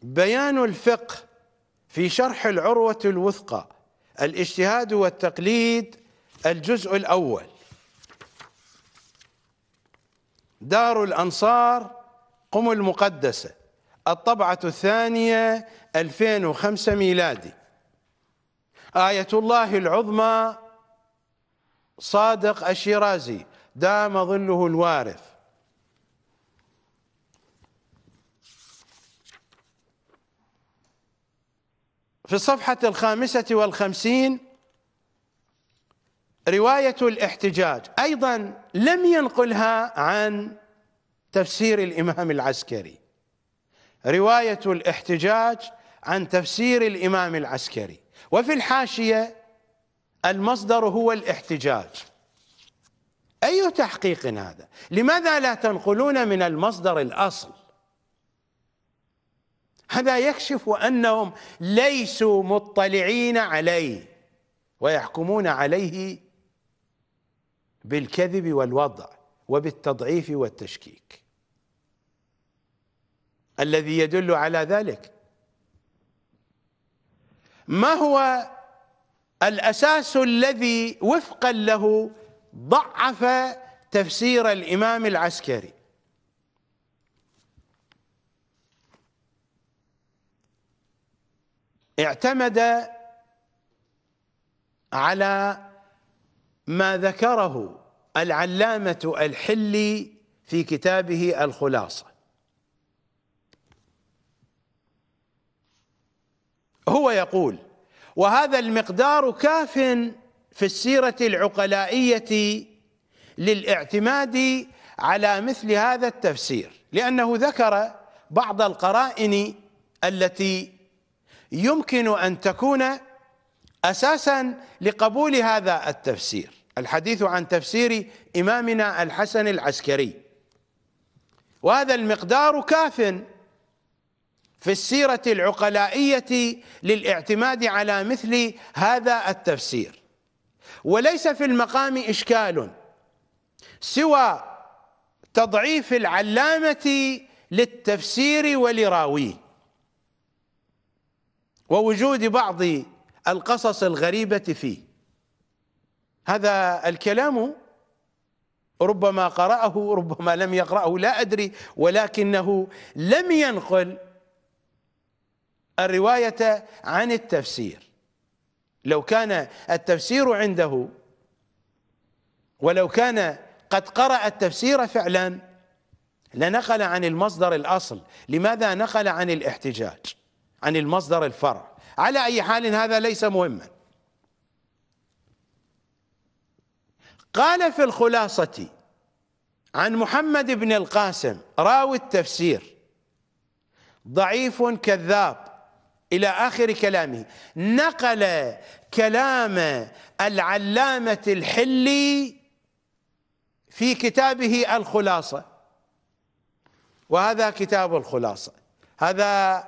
بيان الفقه في شرح العروة الوثقى الاجتهاد والتقليد الجزء الأول دار الأنصار قم المقدسة الطبعة الثانية 2005 ميلادي آية الله العظمى صادق الشيرازي دام ظله الوارث في الصفحة الخامسة والخمسين رواية الاحتجاج أيضا لم ينقلها عن تفسير الإمام العسكري رواية الاحتجاج عن تفسير الإمام العسكري وفي الحاشية المصدر هو الاحتجاج أي تحقيق هذا لماذا لا تنقلون من المصدر الأصل هذا يكشف أنهم ليسوا مطلعين عليه ويحكمون عليه بالكذب والوضع وبالتضعيف والتشكيك الذي يدل على ذلك ما هو الأساس الذي وفقا له ضعف تفسير الإمام العسكري اعتمد على ما ذكره العلامة الحلي في كتابه الخلاصة هو يقول وهذا المقدار كاف في السيرة العقلائية للاعتماد على مثل هذا التفسير لأنه ذكر بعض القرائن التي يمكن أن تكون أساسا لقبول هذا التفسير الحديث عن تفسير إمامنا الحسن العسكري وهذا المقدار كافٍ في السيرة العقلائية للاعتماد على مثل هذا التفسير وليس في المقام إشكال سوى تضعيف العلامة للتفسير ولراويه ووجود بعض القصص الغريبة فيه هذا الكلام ربما قرأه ربما لم يقرأه لا أدري ولكنه لم ينقل الرواية عن التفسير لو كان التفسير عنده ولو كان قد قرأ التفسير فعلا لنقل عن المصدر الأصل لماذا نقل عن الاحتجاج عن المصدر الفرع على أي حال هذا ليس مهما قال في الخلاصة عن محمد بن القاسم راوي التفسير ضعيف كذاب إلى آخر كلامه نقل كلام العلامة الحلي في كتابه الخلاصة وهذا كتاب الخلاصة هذا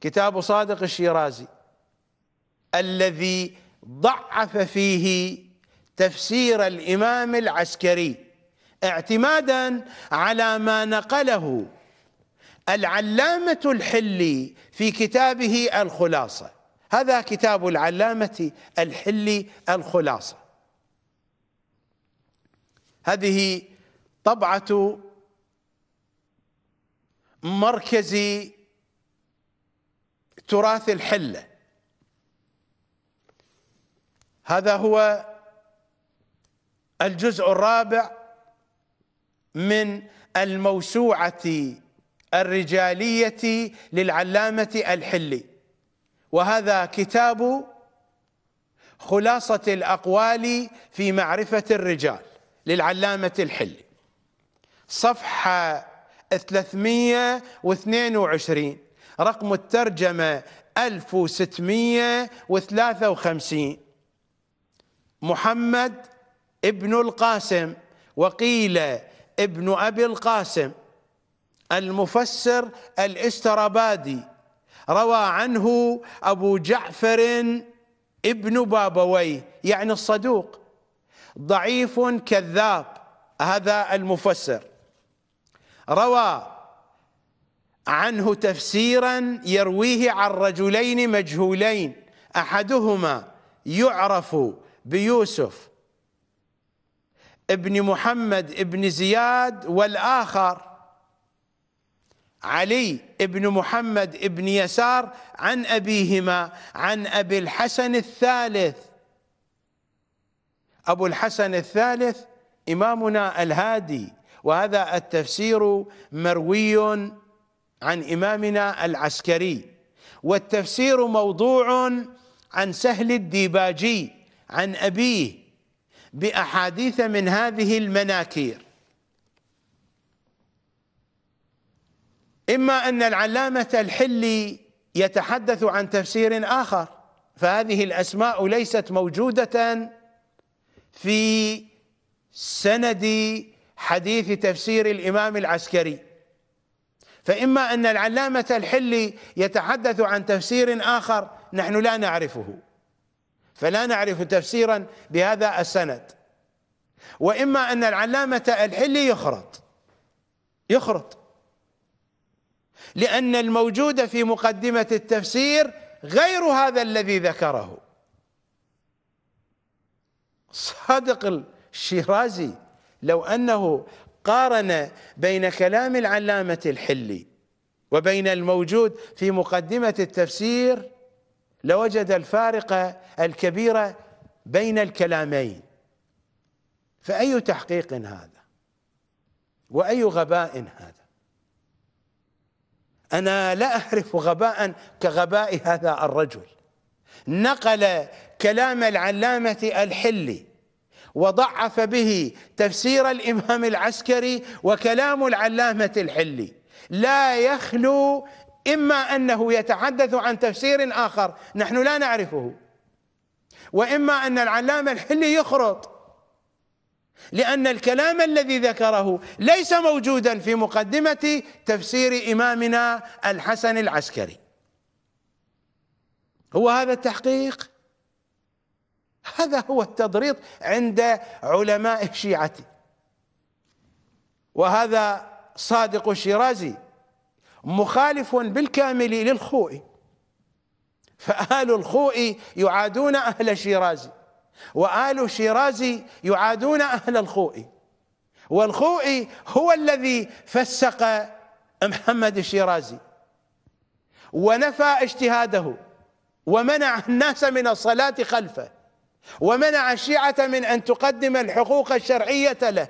كتاب صادق الشيرازي الذي ضعف فيه تفسير الإمام العسكري اعتمادا على ما نقله العلامة الحلي في كتابه الخلاصة هذا كتاب العلامة الحلي الخلاصة هذه طبعة مركز تراث الحله هذا هو الجزء الرابع من الموسوعة الرجالية للعلامة الحلي وهذا كتاب خلاصة الأقوال في معرفة الرجال للعلامة الحلي صفحة 322 رقم الترجمة 1653 محمد ابن القاسم وقيل ابن أبي القاسم المفسر الاسترابادي روى عنه أبو جعفر ابن بابويه يعني الصدوق ضعيف كذاب هذا المفسر روى عنه تفسيرا يرويه عن رجلين مجهولين احدهما يعرف بيوسف ابن محمد ابن زياد والآخر علي ابن محمد ابن يسار عن أبيهما عن أبي الحسن الثالث أبو الحسن الثالث إمامنا الهادي وهذا التفسير مروي عن إمامنا العسكري والتفسير موضوع عن سهل الديباجي عن أبيه باحاديث من هذه المناكير اما ان العلامه الحلي يتحدث عن تفسير اخر فهذه الاسماء ليست موجوده في سند حديث تفسير الامام العسكري فاما ان العلامه الحلي يتحدث عن تفسير اخر نحن لا نعرفه فلا نعرف تفسيرا بهذا السند واما ان العلامه الحلي يخرط يخرط لان الموجود في مقدمه التفسير غير هذا الذي ذكره صادق الشيرازي لو انه قارن بين كلام العلامه الحلي وبين الموجود في مقدمه التفسير لوجد الفارقة الكبيرة بين الكلامين فأي تحقيق هذا وأي غباء هذا أنا لا أعرف غباء كغباء هذا الرجل نقل كلام العلامة الحلي وضعف به تفسير الإمام العسكري وكلام العلامة الحلي لا يخلو إما أنه يتحدث عن تفسير آخر نحن لا نعرفه وإما أن العلامة الحلي يخرط لأن الكلام الذي ذكره ليس موجودا في مقدمة تفسير إمامنا الحسن العسكري هو هذا التحقيق هذا هو التضريط عند علماء الشيعة وهذا صادق الشيرازي مخالف بالكامل للخوئي فأهل الخوئي يعادون أهل شيرازي وآل شيرازي يعادون أهل الخوئي والخوئي هو الذي فسق محمد الشيرازي ونفى اجتهاده ومنع الناس من الصلاة خلفه ومنع الشيعة من أن تقدم الحقوق الشرعية له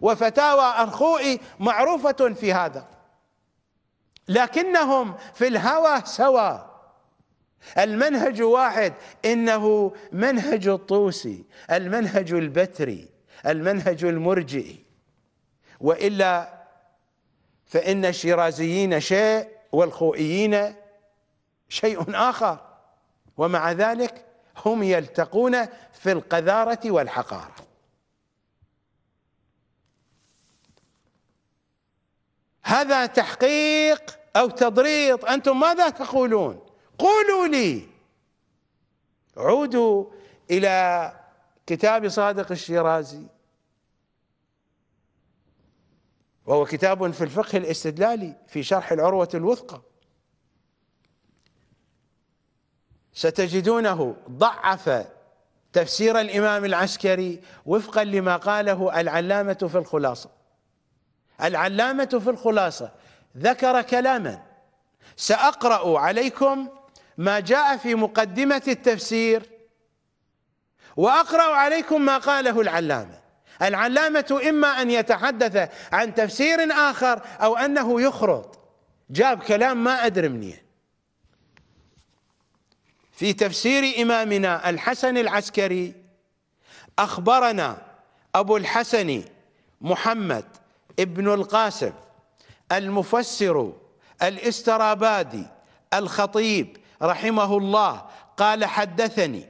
وفتاوى الخوئي معروفة في هذا لكنهم في الهوى سواء المنهج واحد إنه منهج الطوسي المنهج البتري المنهج المرجئي وإلا فإن الشيرازيين شيء والخوئيين شيء آخر ومع ذلك هم يلتقون في القذارة والحقارة هذا تحقيق أو تضريط أنتم ماذا تقولون قولوا لي عودوا إلى كتاب صادق الشيرازي وهو كتاب في الفقه الاستدلالي في شرح العروة الوثقى ستجدونه ضعف تفسير الإمام العسكري وفقا لما قاله العلامة في الخلاصة العلامة في الخلاصة ذكر كلاما سأقرأ عليكم ما جاء في مقدمة التفسير وأقرأ عليكم ما قاله العلامة العلامة إما أن يتحدث عن تفسير آخر أو أنه يخرط جاب كلام ما أدري منين في تفسير إمامنا الحسن العسكري أخبرنا أبو الحسن محمد ابن القاسم المفسر الاسترابادي الخطيب رحمه الله قال حدثني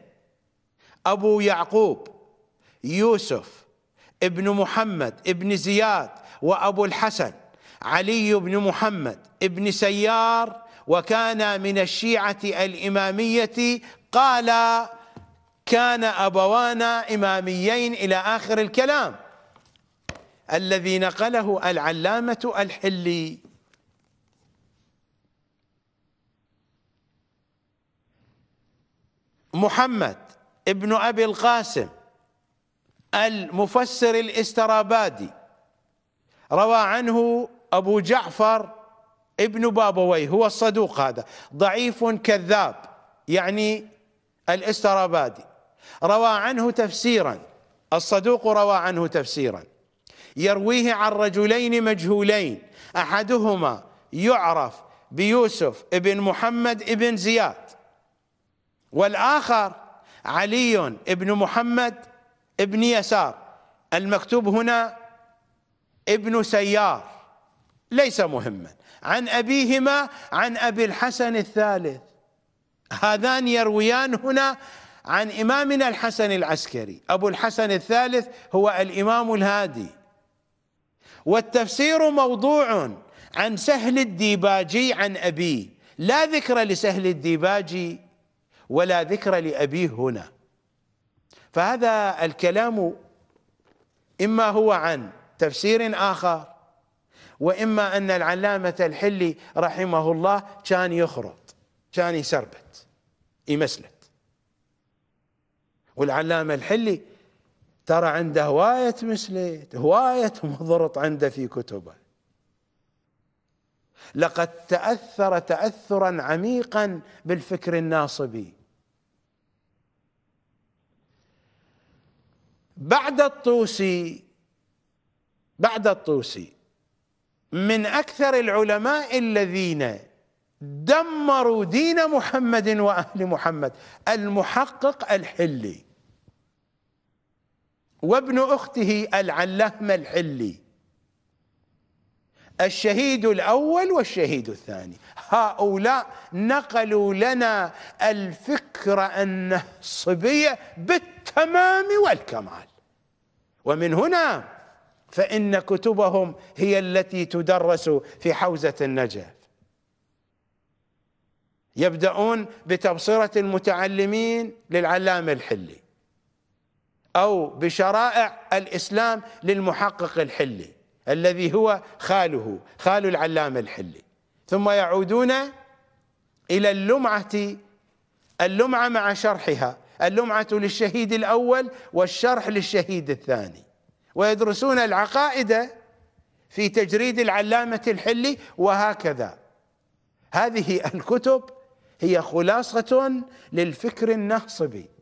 ابو يعقوب يوسف ابن محمد ابن زياد وابو الحسن علي بن محمد ابن سيار وكان من الشيعه الاماميه قال كان ابوانا اماميين الى اخر الكلام الذي نقله العلامة الحلي محمد ابن أبي القاسم المفسر الاسترابادي روى عنه أبو جعفر ابن بابوي هو الصدوق هذا ضعيف كذاب يعني الاسترابادي روى عنه تفسيرا الصدوق روى عنه تفسيرا يرويه عن رجلين مجهولين احدهما يعرف بيوسف ابن محمد ابن زياد والاخر علي ابن محمد ابن يسار المكتوب هنا ابن سيار ليس مهما عن ابيهما عن ابي الحسن الثالث هذان يرويان هنا عن امامنا الحسن العسكري ابو الحسن الثالث هو الامام الهادي والتفسير موضوع عن سهل الديباجي عن أبيه لا ذكر لسهل الديباجي ولا ذكر لأبيه هنا فهذا الكلام إما هو عن تفسير آخر وإما أن العلامة الحلي رحمه الله كان يخرط كان يسربت يمسلت والعلامة الحلي ترى عنده هواية مسليت هواية مضرط عنده في كتبه لقد تأثر تأثرا عميقا بالفكر الناصبي بعد الطوسي بعد الطوسي من أكثر العلماء الذين دمروا دين محمد وأهل محمد المحقق الحلي وابن أخته العلهم الحلي الشهيد الأول والشهيد الثاني هؤلاء نقلوا لنا الفكرة أن الصبية بالتمام والكمال ومن هنا فإن كتبهم هي التي تدرس في حوزة النجف يبدأون بتبصرة المتعلمين للعلامة الحلي أو بشرائع الإسلام للمحقق الحلي الذي هو خاله خال العلامة الحلي ثم يعودون إلى اللمعة اللمعة مع شرحها اللمعة للشهيد الأول والشرح للشهيد الثاني ويدرسون العقائد في تجريد العلامة الحلي وهكذا هذه الكتب هي خلاصة للفكر النهصبي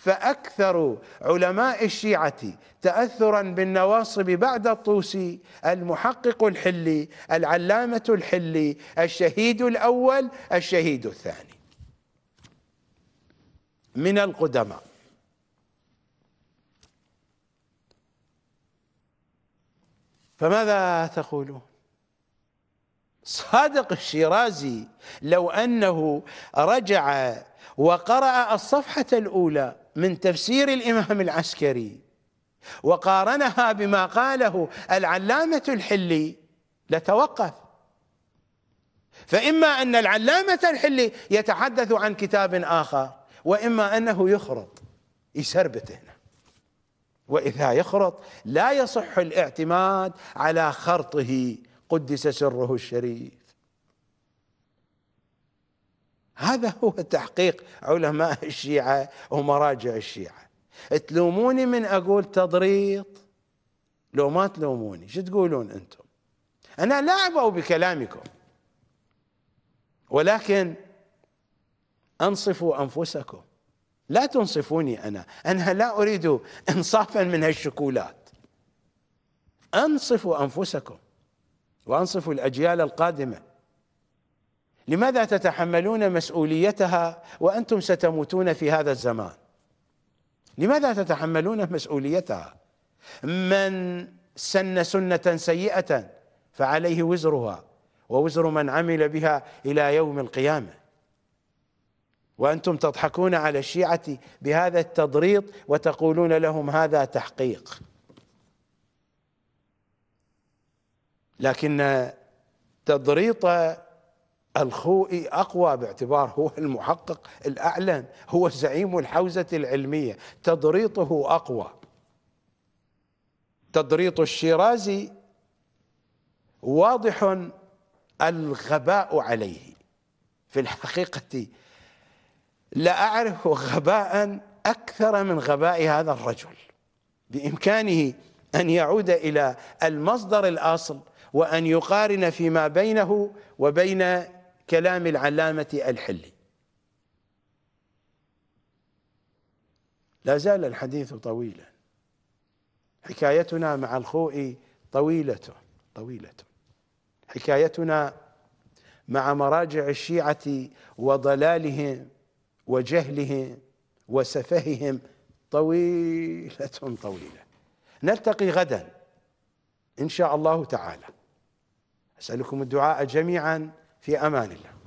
فأكثر علماء الشيعة تأثرا بالنواصب بعد الطوسي المحقق الحلي العلامة الحلي الشهيد الأول الشهيد الثاني من القدماء فماذا تقولون صادق الشيرازي لو أنه رجع وقرأ الصفحة الأولى من تفسير الإمام العسكري وقارنها بما قاله العلامة الحلي لتوقف فإما أن العلامة الحلي يتحدث عن كتاب آخر وإما أنه يخرط يسربت هنا وإذا يخرط لا يصح الاعتماد على خرطه قدس سره الشريف هذا هو تحقيق علماء الشيعة ومراجع الشيعة تلوموني من أقول تضريط لو ما تلوموني شو تقولون أنتم أنا لا أبأ بكلامكم ولكن أنصفوا أنفسكم لا تنصفوني أنا أنا لا أريد إنصافا من هالشكولات أنصفوا أنفسكم وأنصفوا الأجيال القادمة لماذا تتحملون مسؤوليتها وانتم ستموتون في هذا الزمان لماذا تتحملون مسؤوليتها من سن سنه سيئه فعليه وزرها ووزر من عمل بها الى يوم القيامه وانتم تضحكون على الشيعه بهذا التضريط وتقولون لهم هذا تحقيق لكن تضريط الخوئي أقوى باعتبار هو المحقق الأعلن هو زعيم الحوزة العلمية تضريطه أقوى تضريط الشيرازي واضح الغباء عليه في الحقيقة لا أعرف غباء أكثر من غباء هذا الرجل بإمكانه أن يعود إلى المصدر الأصل وأن يقارن فيما بينه وبين كلام العلامة الحلي لا زال الحديث طويلا حكايتنا مع الخوء طويلة طويلة حكايتنا مع مراجع الشيعة وضلالهم وجهلهم وسفههم طويلة طويلة نلتقي غدا إن شاء الله تعالى أسألكم الدعاء جميعا في امان الله